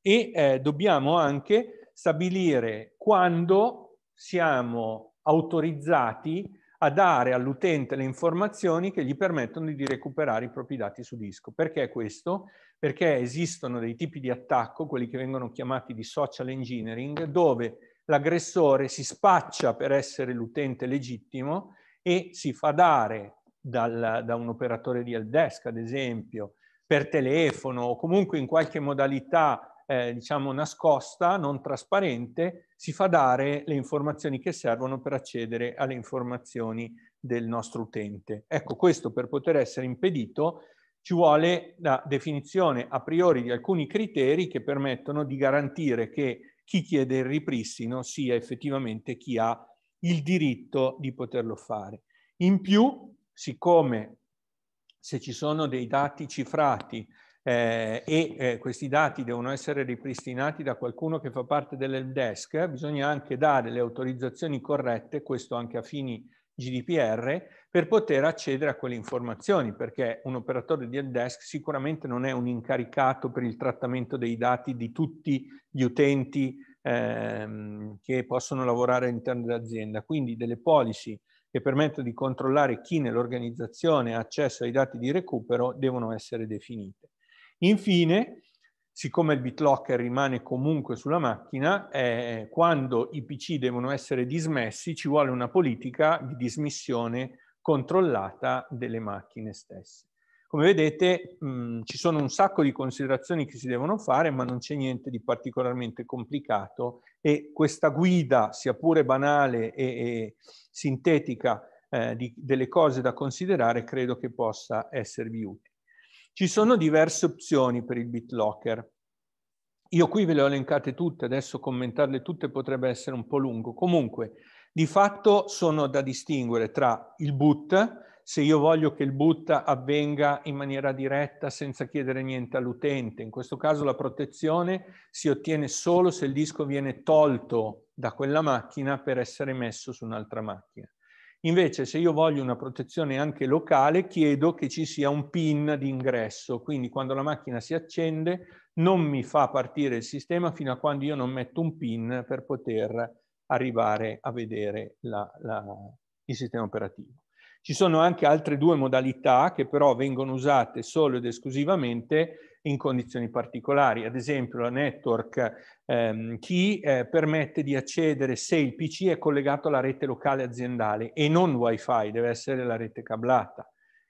E eh, dobbiamo anche stabilire quando siamo autorizzati a dare all'utente le informazioni che gli permettono di recuperare i propri dati su disco. Perché questo? Perché esistono dei tipi di attacco, quelli che vengono chiamati di social engineering, dove l'aggressore si spaccia per essere l'utente legittimo e si fa dare dal, da un operatore di helpdesk, ad esempio, per telefono o comunque in qualche modalità eh, diciamo nascosta, non trasparente, si fa dare le informazioni che servono per accedere alle informazioni del nostro utente. Ecco, questo per poter essere impedito ci vuole la definizione a priori di alcuni criteri che permettono di garantire che chi chiede il ripristino sia effettivamente chi ha il diritto di poterlo fare. In più, siccome se ci sono dei dati cifrati eh, e eh, questi dati devono essere ripristinati da qualcuno che fa parte dell'help bisogna anche dare le autorizzazioni corrette, questo anche a fini GDPR, per poter accedere a quelle informazioni, perché un operatore di help sicuramente non è un incaricato per il trattamento dei dati di tutti gli utenti ehm, che possono lavorare all'interno dell'azienda. Quindi delle policy che permettono di controllare chi nell'organizzazione ha accesso ai dati di recupero devono essere definite. Infine, siccome il BitLocker rimane comunque sulla macchina, eh, quando i PC devono essere dismessi ci vuole una politica di dismissione controllata delle macchine stesse. Come vedete mh, mm, ci sono un sacco di considerazioni che si devono fare, ma non c'è niente di particolarmente complicato e questa guida, sia pure banale e, e sintetica, eh, di, delle cose da considerare, credo che possa esservi utile. Ci sono diverse opzioni per il BitLocker. Io qui ve le ho elencate tutte, adesso commentarle tutte potrebbe essere un po' lungo. Comunque, di fatto sono da distinguere tra il boot, se io voglio che il boot avvenga in maniera diretta senza chiedere niente all'utente. In questo caso la protezione si ottiene solo se il disco viene tolto da quella macchina per essere messo su un'altra macchina. Invece se io voglio una protezione anche locale chiedo che ci sia un pin di ingresso, quindi quando la macchina si accende non mi fa partire il sistema fino a quando io non metto un pin per poter arrivare a vedere la, la, il sistema operativo. Ci sono anche altre due modalità che però vengono usate solo ed esclusivamente in condizioni particolari. Ad esempio la network ehm, key eh, permette di accedere se il PC è collegato alla rete locale aziendale e non wifi, deve essere la rete cablata.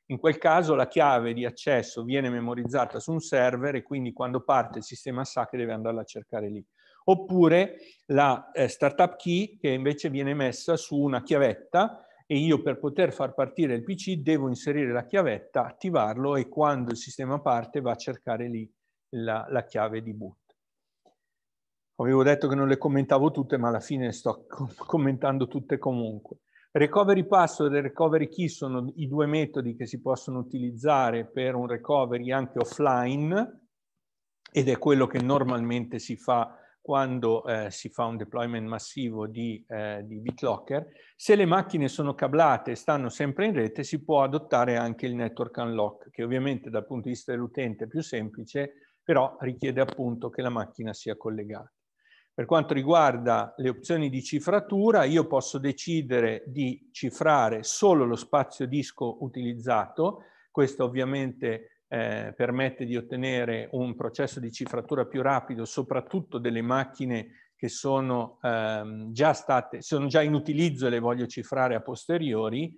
In quel caso la chiave di accesso viene memorizzata su un server e quindi quando parte il sistema sa che deve andarla a cercare lì. Oppure la eh, startup key che invece viene messa su una chiavetta e io per poter far partire il PC devo inserire la chiavetta, attivarlo e quando il sistema parte va a cercare lì la, la chiave di boot. Avevo detto che non le commentavo tutte, ma alla fine sto [LAUGHS] commentando tutte comunque. Recovery password e recovery key sono i due metodi che si possono utilizzare per un recovery anche offline ed è quello che normalmente si fa quando eh, si fa un deployment massivo di, eh, di, BitLocker, se le macchine sono cablate e stanno sempre in rete si può adottare anche il network unlock, che ovviamente dal punto di vista dell'utente è più semplice, però richiede appunto che la macchina sia collegata. Per quanto riguarda le opzioni di cifratura, io posso decidere di cifrare solo lo spazio disco utilizzato, questo ovviamente è eh, permette di ottenere un processo di cifratura più rapido, soprattutto delle macchine che sono, ehm, già state, sono già in utilizzo e le voglio cifrare a posteriori,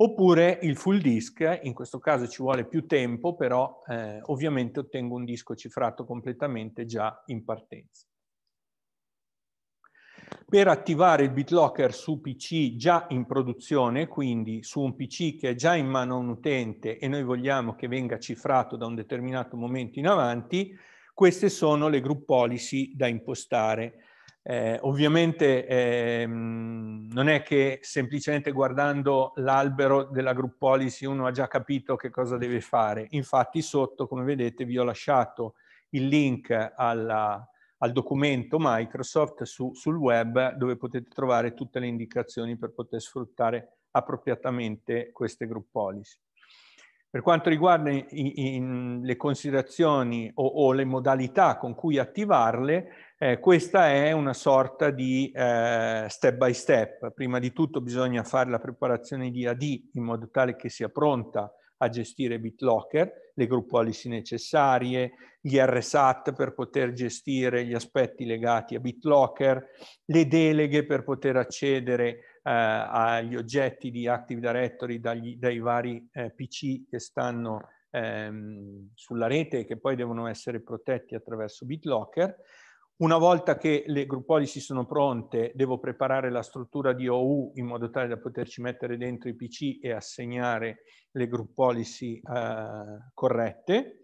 oppure il full disk, in questo caso ci vuole più tempo, però eh, ovviamente ottengo un disco cifrato completamente già in partenza. Per attivare il BitLocker su PC già in produzione, quindi su un PC che è già in mano a un utente e noi vogliamo che venga cifrato da un determinato momento in avanti, queste sono le group policy da impostare. Eh, ovviamente ehm, non è che semplicemente guardando l'albero della group policy uno ha già capito che cosa deve fare. Infatti sotto, come vedete, vi ho lasciato il link alla, al documento Microsoft su, sul web dove potete trovare tutte le indicazioni per poter sfruttare appropriatamente queste group policy. Per quanto riguarda in, in, le considerazioni o, o, le modalità con cui attivarle, eh, questa è una sorta di eh, step by step. Prima di tutto bisogna fare la preparazione di AD in modo tale che sia pronta a gestire BitLocker, le group necessarie, gli RSAT per poter gestire gli aspetti legati a BitLocker, le deleghe per poter accedere eh, agli oggetti di Active Directory dagli, dai vari eh, PC che stanno ehm, sulla rete e che poi devono essere protetti attraverso BitLocker una volta che le group policy sono pronte, devo preparare la struttura di OU in modo tale da poterci mettere dentro i PC e assegnare le group policy eh, corrette.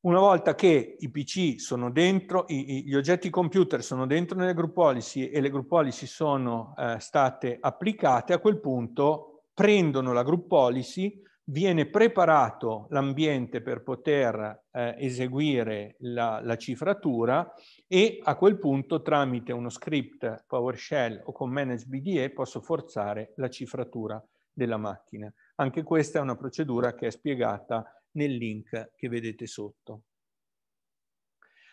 Una volta che i PC sono dentro, i, gli oggetti computer sono dentro nelle group policy e le group policy sono eh, state applicate, a quel punto prendono la group policy, viene preparato l'ambiente per poter eh, eseguire la, la, cifratura e a quel punto tramite uno script PowerShell o con Manage posso forzare la cifratura della macchina. Anche questa è una procedura che è spiegata nel link che vedete sotto.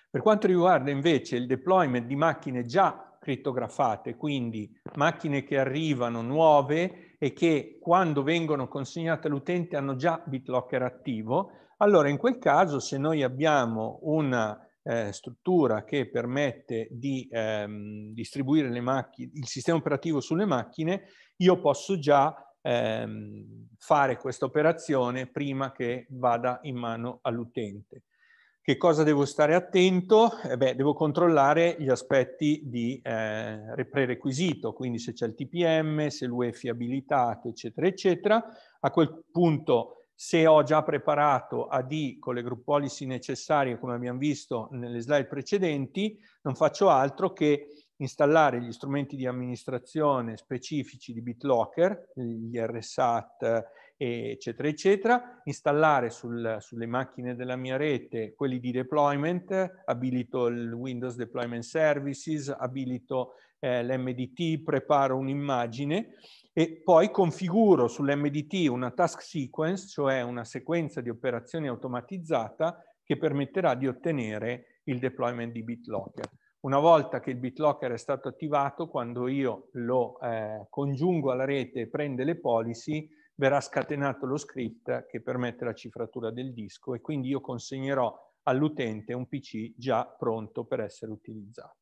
Per quanto riguarda invece il deployment di macchine già crittografate, quindi macchine che arrivano nuove, e che quando vengono consegnate all'utente hanno già BitLocker attivo, allora in quel caso se noi abbiamo una eh, struttura che permette di ehm, distribuire le il sistema operativo sulle macchine, io posso già ehm, fare questa operazione prima che vada in mano all'utente. Che cosa devo stare attento? Eh beh, devo controllare gli aspetti di eh, prerequisito, quindi se c'è il TPM, se l'UEFI è abilitato, eccetera, eccetera. A quel punto, se ho già preparato AD con le group policy necessarie, come abbiamo visto nelle slide precedenti, non faccio altro che installare gli strumenti di amministrazione specifici di BitLocker, gli RSAT, eccetera, eccetera, installare sul, sulle macchine della mia rete quelli di deployment, abilito il Windows Deployment Services, abilito eh, l'MDT, preparo un'immagine e poi configuro sull'MDT una task sequence, cioè una sequenza di operazioni automatizzata che permetterà di ottenere il deployment di BitLocker. Una volta che il BitLocker è stato attivato, quando io lo eh, congiungo alla rete e prende le policy, verrà scatenato lo script che permette la cifratura del disco e quindi io consegnerò all'utente un PC già pronto per essere utilizzato.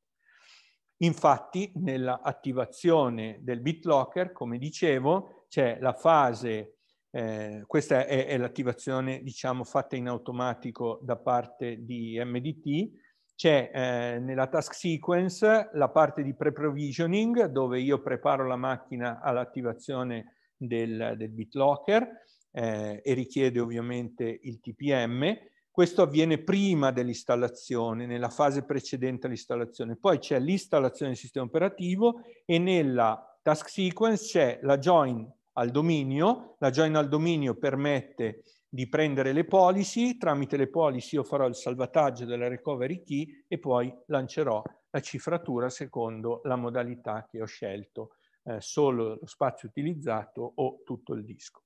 Infatti nell'attivazione del BitLocker, come dicevo, c'è la fase, eh, questa è, è l'attivazione diciamo fatta in automatico da parte di MDT, c'è eh, nella task sequence la parte di pre-provisioning dove io preparo la macchina all'attivazione del, del BitLocker eh, e richiede ovviamente il TPM. Questo avviene prima dell'installazione, nella fase precedente all'installazione. Poi c'è l'installazione del sistema operativo e nella task sequence c'è la join al dominio. La join al dominio permette di prendere le policy, tramite le policy io farò il salvataggio della recovery key e poi lancerò la cifratura secondo la modalità che ho scelto. Eh, solo lo spazio utilizzato o tutto il disco.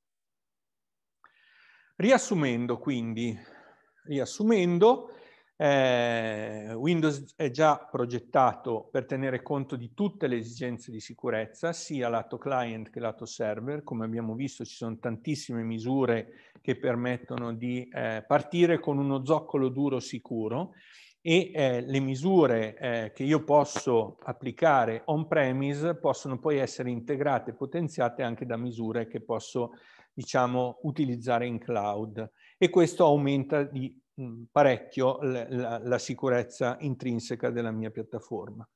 Riassumendo quindi, riassumendo, eh, Windows è già progettato per tenere conto di tutte le esigenze di sicurezza, sia lato client che lato server. Come abbiamo visto ci sono tantissime misure che permettono di eh, partire con uno zoccolo duro sicuro e eh, le misure eh, che io posso applicare on-premise possono poi essere integrate e potenziate anche da misure che posso, diciamo, utilizzare in cloud. E questo aumenta di mh, mm, parecchio la, la, sicurezza intrinseca della mia piattaforma.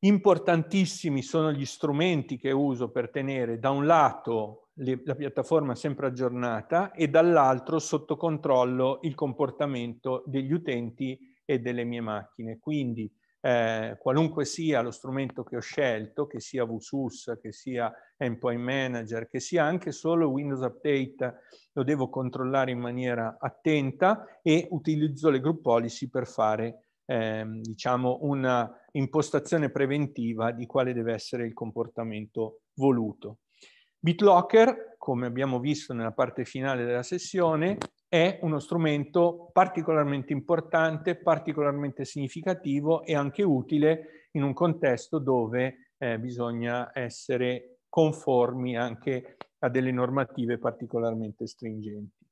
Importantissimi sono gli strumenti che uso per tenere da un lato le, la piattaforma sempre aggiornata e dall'altro sotto controllo il comportamento degli utenti e delle mie macchine. Quindi eh, qualunque sia lo strumento che ho scelto, che sia VSUS, che sia Endpoint Manager, che sia anche solo Windows Update, lo devo controllare in maniera attenta e utilizzo le group policy per fare ehm, diciamo una impostazione preventiva di quale deve essere il comportamento voluto. BitLocker, come abbiamo visto nella parte finale della sessione, è uno strumento particolarmente importante, particolarmente significativo e anche utile in un contesto dove eh, bisogna essere conformi anche a delle normative particolarmente stringenti.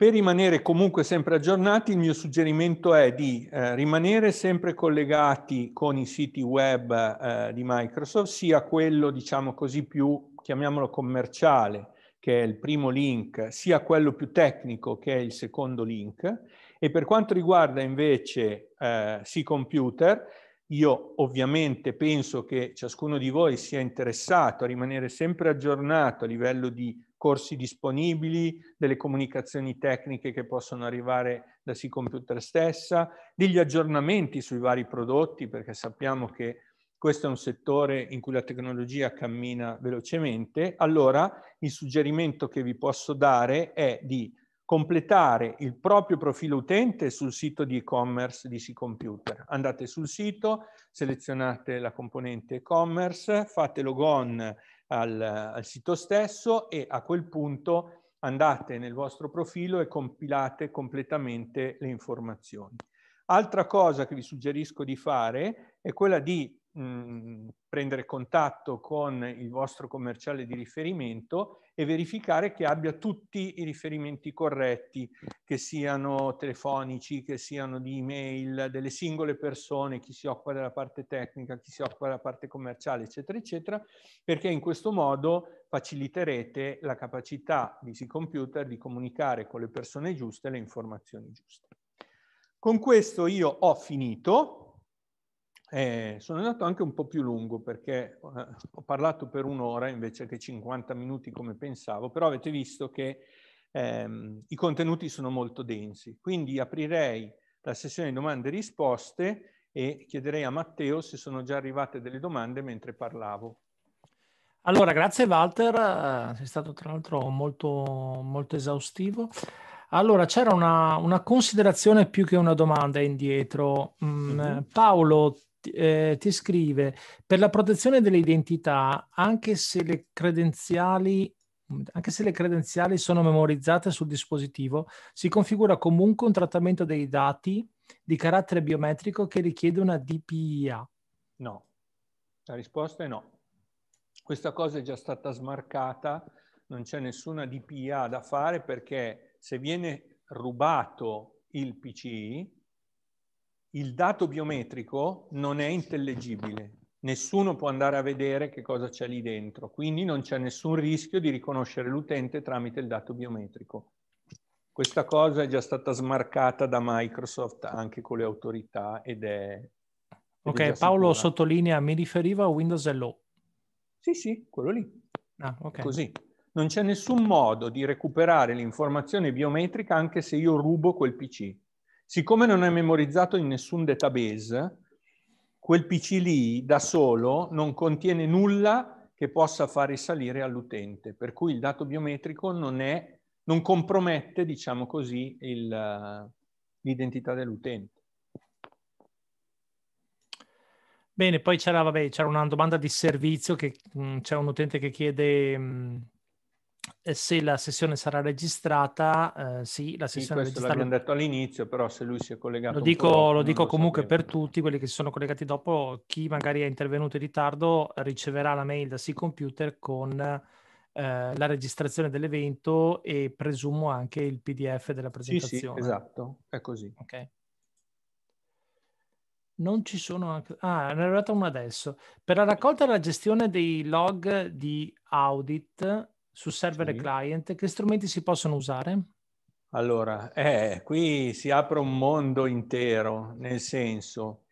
Per rimanere comunque sempre aggiornati, il mio suggerimento è di eh, rimanere sempre collegati con i siti web eh, di Microsoft, sia quello, diciamo così, più chiamiamolo commerciale, che è il primo link, sia quello più tecnico che è il secondo link. E per quanto riguarda invece eh, C Computer, io ovviamente penso che ciascuno di voi sia interessato a rimanere sempre aggiornato a livello di corsi disponibili, delle comunicazioni tecniche che possono arrivare da C Computer stessa, degli aggiornamenti sui vari prodotti, perché sappiamo che questo è un settore in cui la tecnologia cammina velocemente, allora il suggerimento che vi posso dare è di completare il proprio profilo utente sul sito di e-commerce di C-Computer. Andate sul sito, selezionate la componente e-commerce, fate logon al, al sito stesso e a quel punto andate nel vostro profilo e compilate completamente le informazioni. Altra cosa che vi suggerisco di fare è quella di Mm, prendere contatto con il vostro commerciale di riferimento e verificare che abbia tutti i riferimenti corretti, che siano telefonici, che siano di email, delle singole persone, chi si occupa della parte tecnica, chi si occupa della parte commerciale, eccetera, eccetera, perché in questo modo faciliterete la capacità di C-Computer di comunicare con le persone giuste le informazioni giuste. Con questo io ho finito. Eh, sono andato anche un po' più lungo perché eh, ho parlato per un'ora invece che 50 minuti come pensavo, però avete visto che ehm, i contenuti sono molto densi. Quindi aprirei la sessione domande e risposte e chiederei a Matteo se sono già arrivate delle domande mentre parlavo. Allora, grazie Walter, eh, sei stato tra l'altro molto, molto esaustivo. Allora, c'era una, una, considerazione più che una domanda indietro. Mm, mm -hmm. Paolo eh, ti scrive per la protezione dell'identità, anche se le credenziali anche se le credenziali sono memorizzate sul dispositivo, si configura comunque un trattamento dei dati di carattere biometrico che richiede una DPIA. No, la risposta è no. Questa cosa è già stata smarcata, non c'è nessuna DPIA da fare perché se viene rubato il PCI, il dato biometrico non è intellegibile, nessuno può andare a vedere che cosa c'è lì dentro, quindi non c'è nessun rischio di riconoscere l'utente tramite il dato biometrico. Questa cosa è già stata smarcata da Microsoft anche con le autorità ed è... Ok, è Paolo sicura. sottolinea, mi riferiva a Windows LO. Sì, sì, quello lì. Ah, okay. Così. Non c'è nessun modo di recuperare l'informazione biometrica anche se io rubo quel PC siccome non è memorizzato in nessun database, quel PC lì da solo non contiene nulla che possa far risalire all'utente, per cui il dato biometrico non, è, non compromette, diciamo così, l'identità dell'utente. Bene, poi c'era, una domanda di servizio che c'è un utente che chiede mh, se la sessione sarà registrata, eh, sì, la sessione sì, questo registrata... l'abbiamo detto all'inizio, però se lui si è collegato... Lo dico, dopo, lo dico lo comunque sappiamo. per tutti, quelli che si sono collegati dopo, chi magari è intervenuto in ritardo riceverà la mail da Sea Computer con eh, la registrazione dell'evento e presumo anche il PDF della presentazione. Sì, sì, esatto, è così. Ok. Non ci sono Ah, ne è arrivata una adesso. Per la raccolta e la gestione dei log di audit su server sì. e client, che strumenti si possono usare? Allora, eh, qui si apre un mondo intero, nel senso,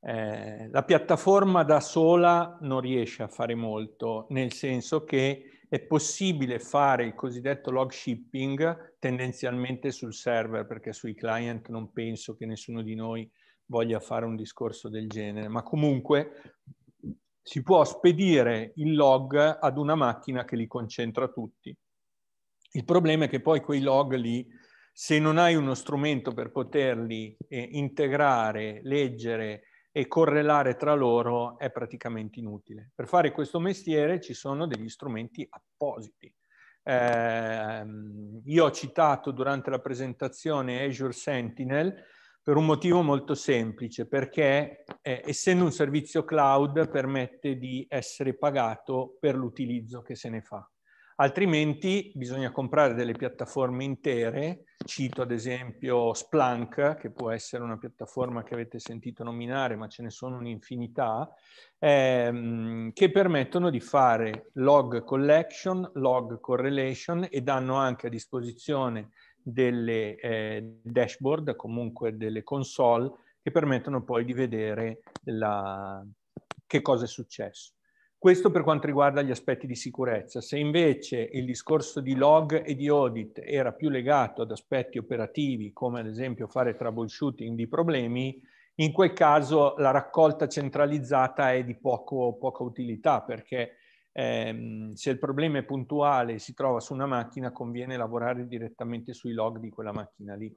eh, la piattaforma da sola non riesce a fare molto, nel senso che è possibile fare il cosiddetto log shipping tendenzialmente sul server, perché sui client non penso che nessuno di noi voglia fare un discorso del genere, ma comunque si può spedire il log ad una macchina che li concentra tutti. Il problema è che poi quei log lì, se non hai uno strumento per poterli eh, integrare, leggere e correlare tra loro, è praticamente inutile. Per fare questo mestiere ci sono degli strumenti appositi. Eh, io ho citato durante la presentazione Azure Sentinel, per un motivo molto semplice, perché eh, essendo un servizio cloud permette di essere pagato per l'utilizzo che se ne fa. Altrimenti bisogna comprare delle piattaforme intere, cito ad esempio Splunk, che può essere una piattaforma che avete sentito nominare, ma ce ne sono un'infinità, ehm, che permettono di fare log collection, log correlation e danno anche a disposizione delle eh, dashboard, comunque delle console, che permettono poi di vedere la... che cosa è successo. Questo per quanto riguarda gli aspetti di sicurezza. Se invece il discorso di log e di audit era più legato ad aspetti operativi, come ad esempio fare troubleshooting di problemi, in quel caso la raccolta centralizzata è di poco, poca utilità perché ehm, se il problema è puntuale e si trova su una macchina, conviene lavorare direttamente sui log di quella macchina lì.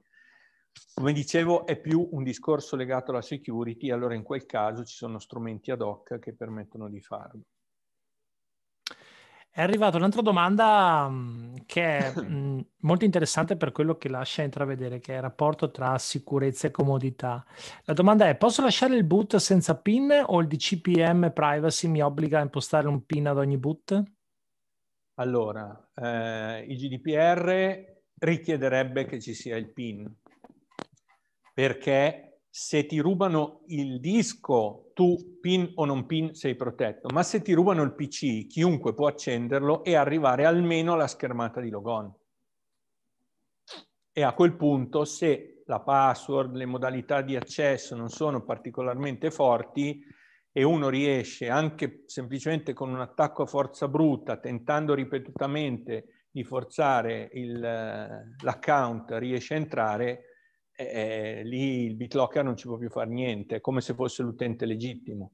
Come dicevo, è più un discorso legato alla security, allora in quel caso ci sono strumenti ad hoc che permettono di farlo. È arrivata un'altra domanda mm, che è [CLEARS THROAT] mm, molto interessante per quello che lascia intravedere, che è il rapporto tra sicurezza e comodità. La domanda è, posso lasciare il boot senza PIN o il DCPM privacy mi obbliga a impostare un PIN ad ogni boot? Allora, eh, il GDPR richiederebbe che ci sia il PIN, perché se ti rubano il disco, tu pin o non pin sei protetto, ma se ti rubano il PC, chiunque può accenderlo e arrivare almeno alla schermata di logon. E a quel punto, se la password, le modalità di accesso non sono particolarmente forti e uno riesce anche semplicemente con un attacco a forza bruta, tentando ripetutamente di forzare eh, l'account, riesce a entrare, eh, lì il BitLocker non ci può più fare niente, è come se fosse l'utente legittimo.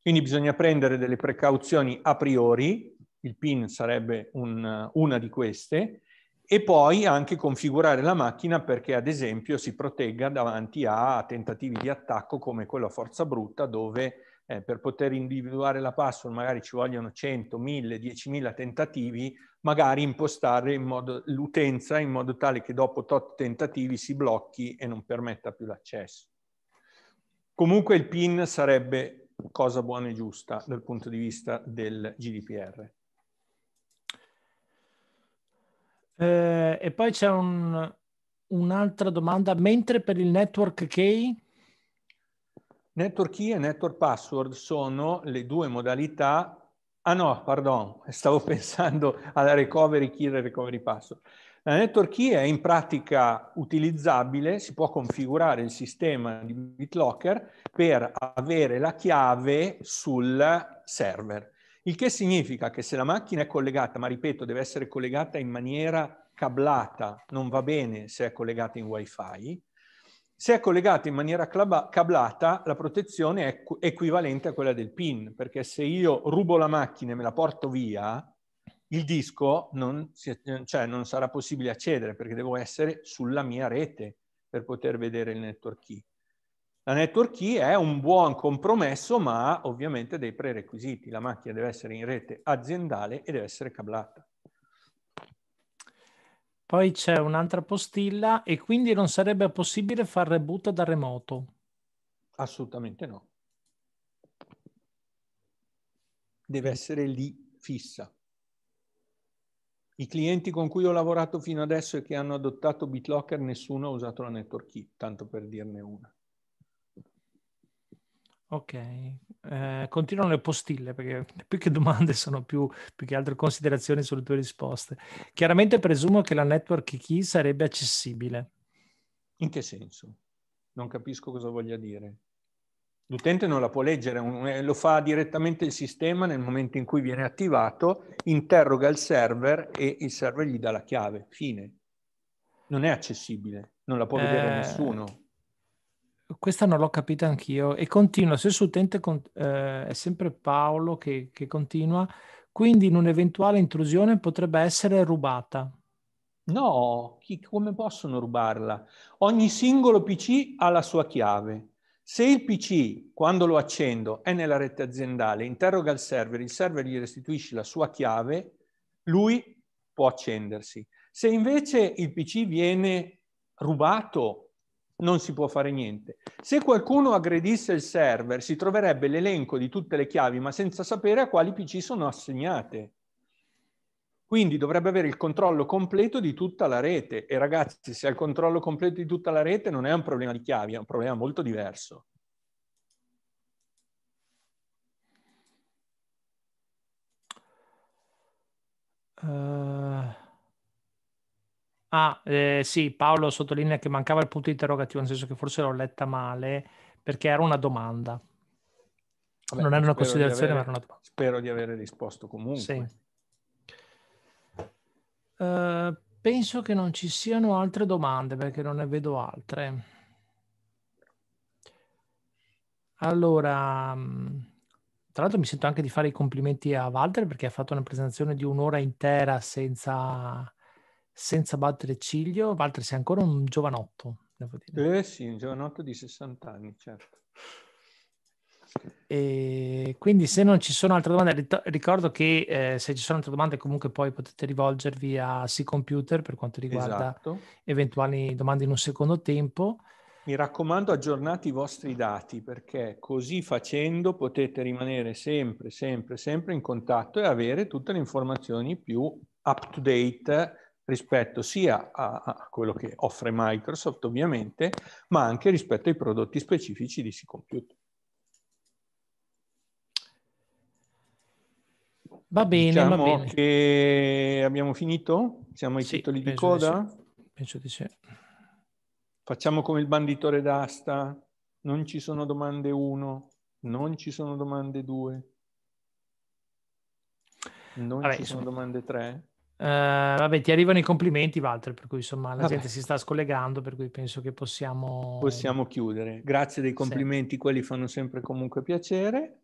Quindi bisogna prendere delle precauzioni a priori, il PIN sarebbe un, una di queste, e poi anche configurare la macchina perché ad esempio si protegga davanti a tentativi di attacco come quello a forza brutta dove eh, per poter individuare la password magari ci vogliono 100, 1000, 10.000 tentativi, magari impostare l'utenza in modo tale che dopo tot tentativi si blocchi e non permetta più l'accesso. Comunque il PIN sarebbe cosa buona e giusta dal punto di vista del GDPR. Eh, e poi c'è un, un'altra domanda. Mentre per il network key Network key e network password sono le due modalità. Ah no, pardon, [LAUGHS] stavo pensando alla recovery key e recovery password. La network key è in pratica utilizzabile, si può configurare il sistema di BitLocker per avere la chiave sul server. Il che significa che se la macchina è collegata, ma ripeto, deve essere collegata in maniera cablata, non va bene se è collegata in wifi, se è collegata in maniera cablata, la protezione è equivalente a quella del PIN, perché se io rubo la macchina e me la porto via, il disco non, si, cioè non sarà possibile accedere, perché devo essere sulla mia rete per poter vedere il network key. La network key è un buon compromesso, ma ha ovviamente dei prerequisiti. La macchina deve essere in rete aziendale e deve essere cablata. Poi c'è un'altra postilla e quindi non sarebbe possibile far reboot da remoto. Assolutamente no. Deve essere lì fissa. I clienti con cui ho lavorato fino adesso e che hanno adottato BitLocker, nessuno ha usato la Network Key, tanto per dirne una. Ok, eh, continuano le postille perché [LAUGHS] più che domande sono più, più, che altro considerazioni sulle tue risposte. Chiaramente presumo che la network key sarebbe accessibile. In che senso? Non capisco cosa voglia dire. L'utente non la può leggere, eh, lo fa direttamente il sistema nel momento in cui viene attivato, interroga il server e il server gli dà la chiave, fine. Non è accessibile, non la può vedere eh... nessuno questa non l'ho capita anch'io e continua, stesso utente con, eh, è sempre Paolo che, che, continua, quindi in un'eventuale intrusione potrebbe essere rubata. No, chi, come possono rubarla? Ogni singolo PC ha la sua chiave. Se il PC, quando lo accendo, è nella rete aziendale, interroga il server, il server gli restituisce la sua chiave, lui può accendersi. Se invece il PC viene rubato non si può fare niente. Se qualcuno aggredisse il server, si troverebbe l'elenco di tutte le chiavi, ma senza sapere a quali PC sono assegnate. Quindi dovrebbe avere il controllo completo di tutta la rete. E ragazzi, se ha il controllo completo di tutta la rete non è un problema di chiavi, è un problema molto diverso. Uh... Ah, eh, sì, Paolo sottolinea che mancava il punto interrogativo, nel senso che forse l'ho letta male, perché era una domanda. Vabbè, non era una considerazione, avere, ma era una domanda. Spero di avere risposto comunque. Sì. Uh, penso che non ci siano altre domande, perché non ne vedo altre. Allora, mm, tra l'altro mi sento anche di fare i complimenti a Walter perché ha fatto una presentazione di un'ora intera senza senza battere ciglio. Walter, sei ancora un giovanotto, devo dire. Eh sì, un giovanotto di 60 anni, certo. E quindi se non ci sono altre domande, ricordo che eh, se ci sono altre domande comunque poi potete rivolgervi a C Computer per quanto riguarda esatto. eventuali domande in un secondo tempo. Mi raccomando aggiornate i vostri dati perché così facendo potete rimanere sempre, sempre, sempre in contatto e avere tutte le informazioni più up to date rispetto sia a, a quello che offre Microsoft ovviamente, ma anche rispetto ai prodotti specifici di C computer Va bene, diciamo va bene. che abbiamo finito? Siamo ai sì, titoli di coda? Di sì. Penso di sì. Facciamo come il banditore d'asta, non ci sono domande 1, non ci sono domande 2, non Vabbè, ci sono insomma. domande 3. Uh, vabbè, ti arrivano i complimenti, Walter, per cui insomma la vabbè. gente si sta scollegando, per cui penso che possiamo... Possiamo chiudere. Grazie dei complimenti, sì. quelli fanno sempre comunque piacere.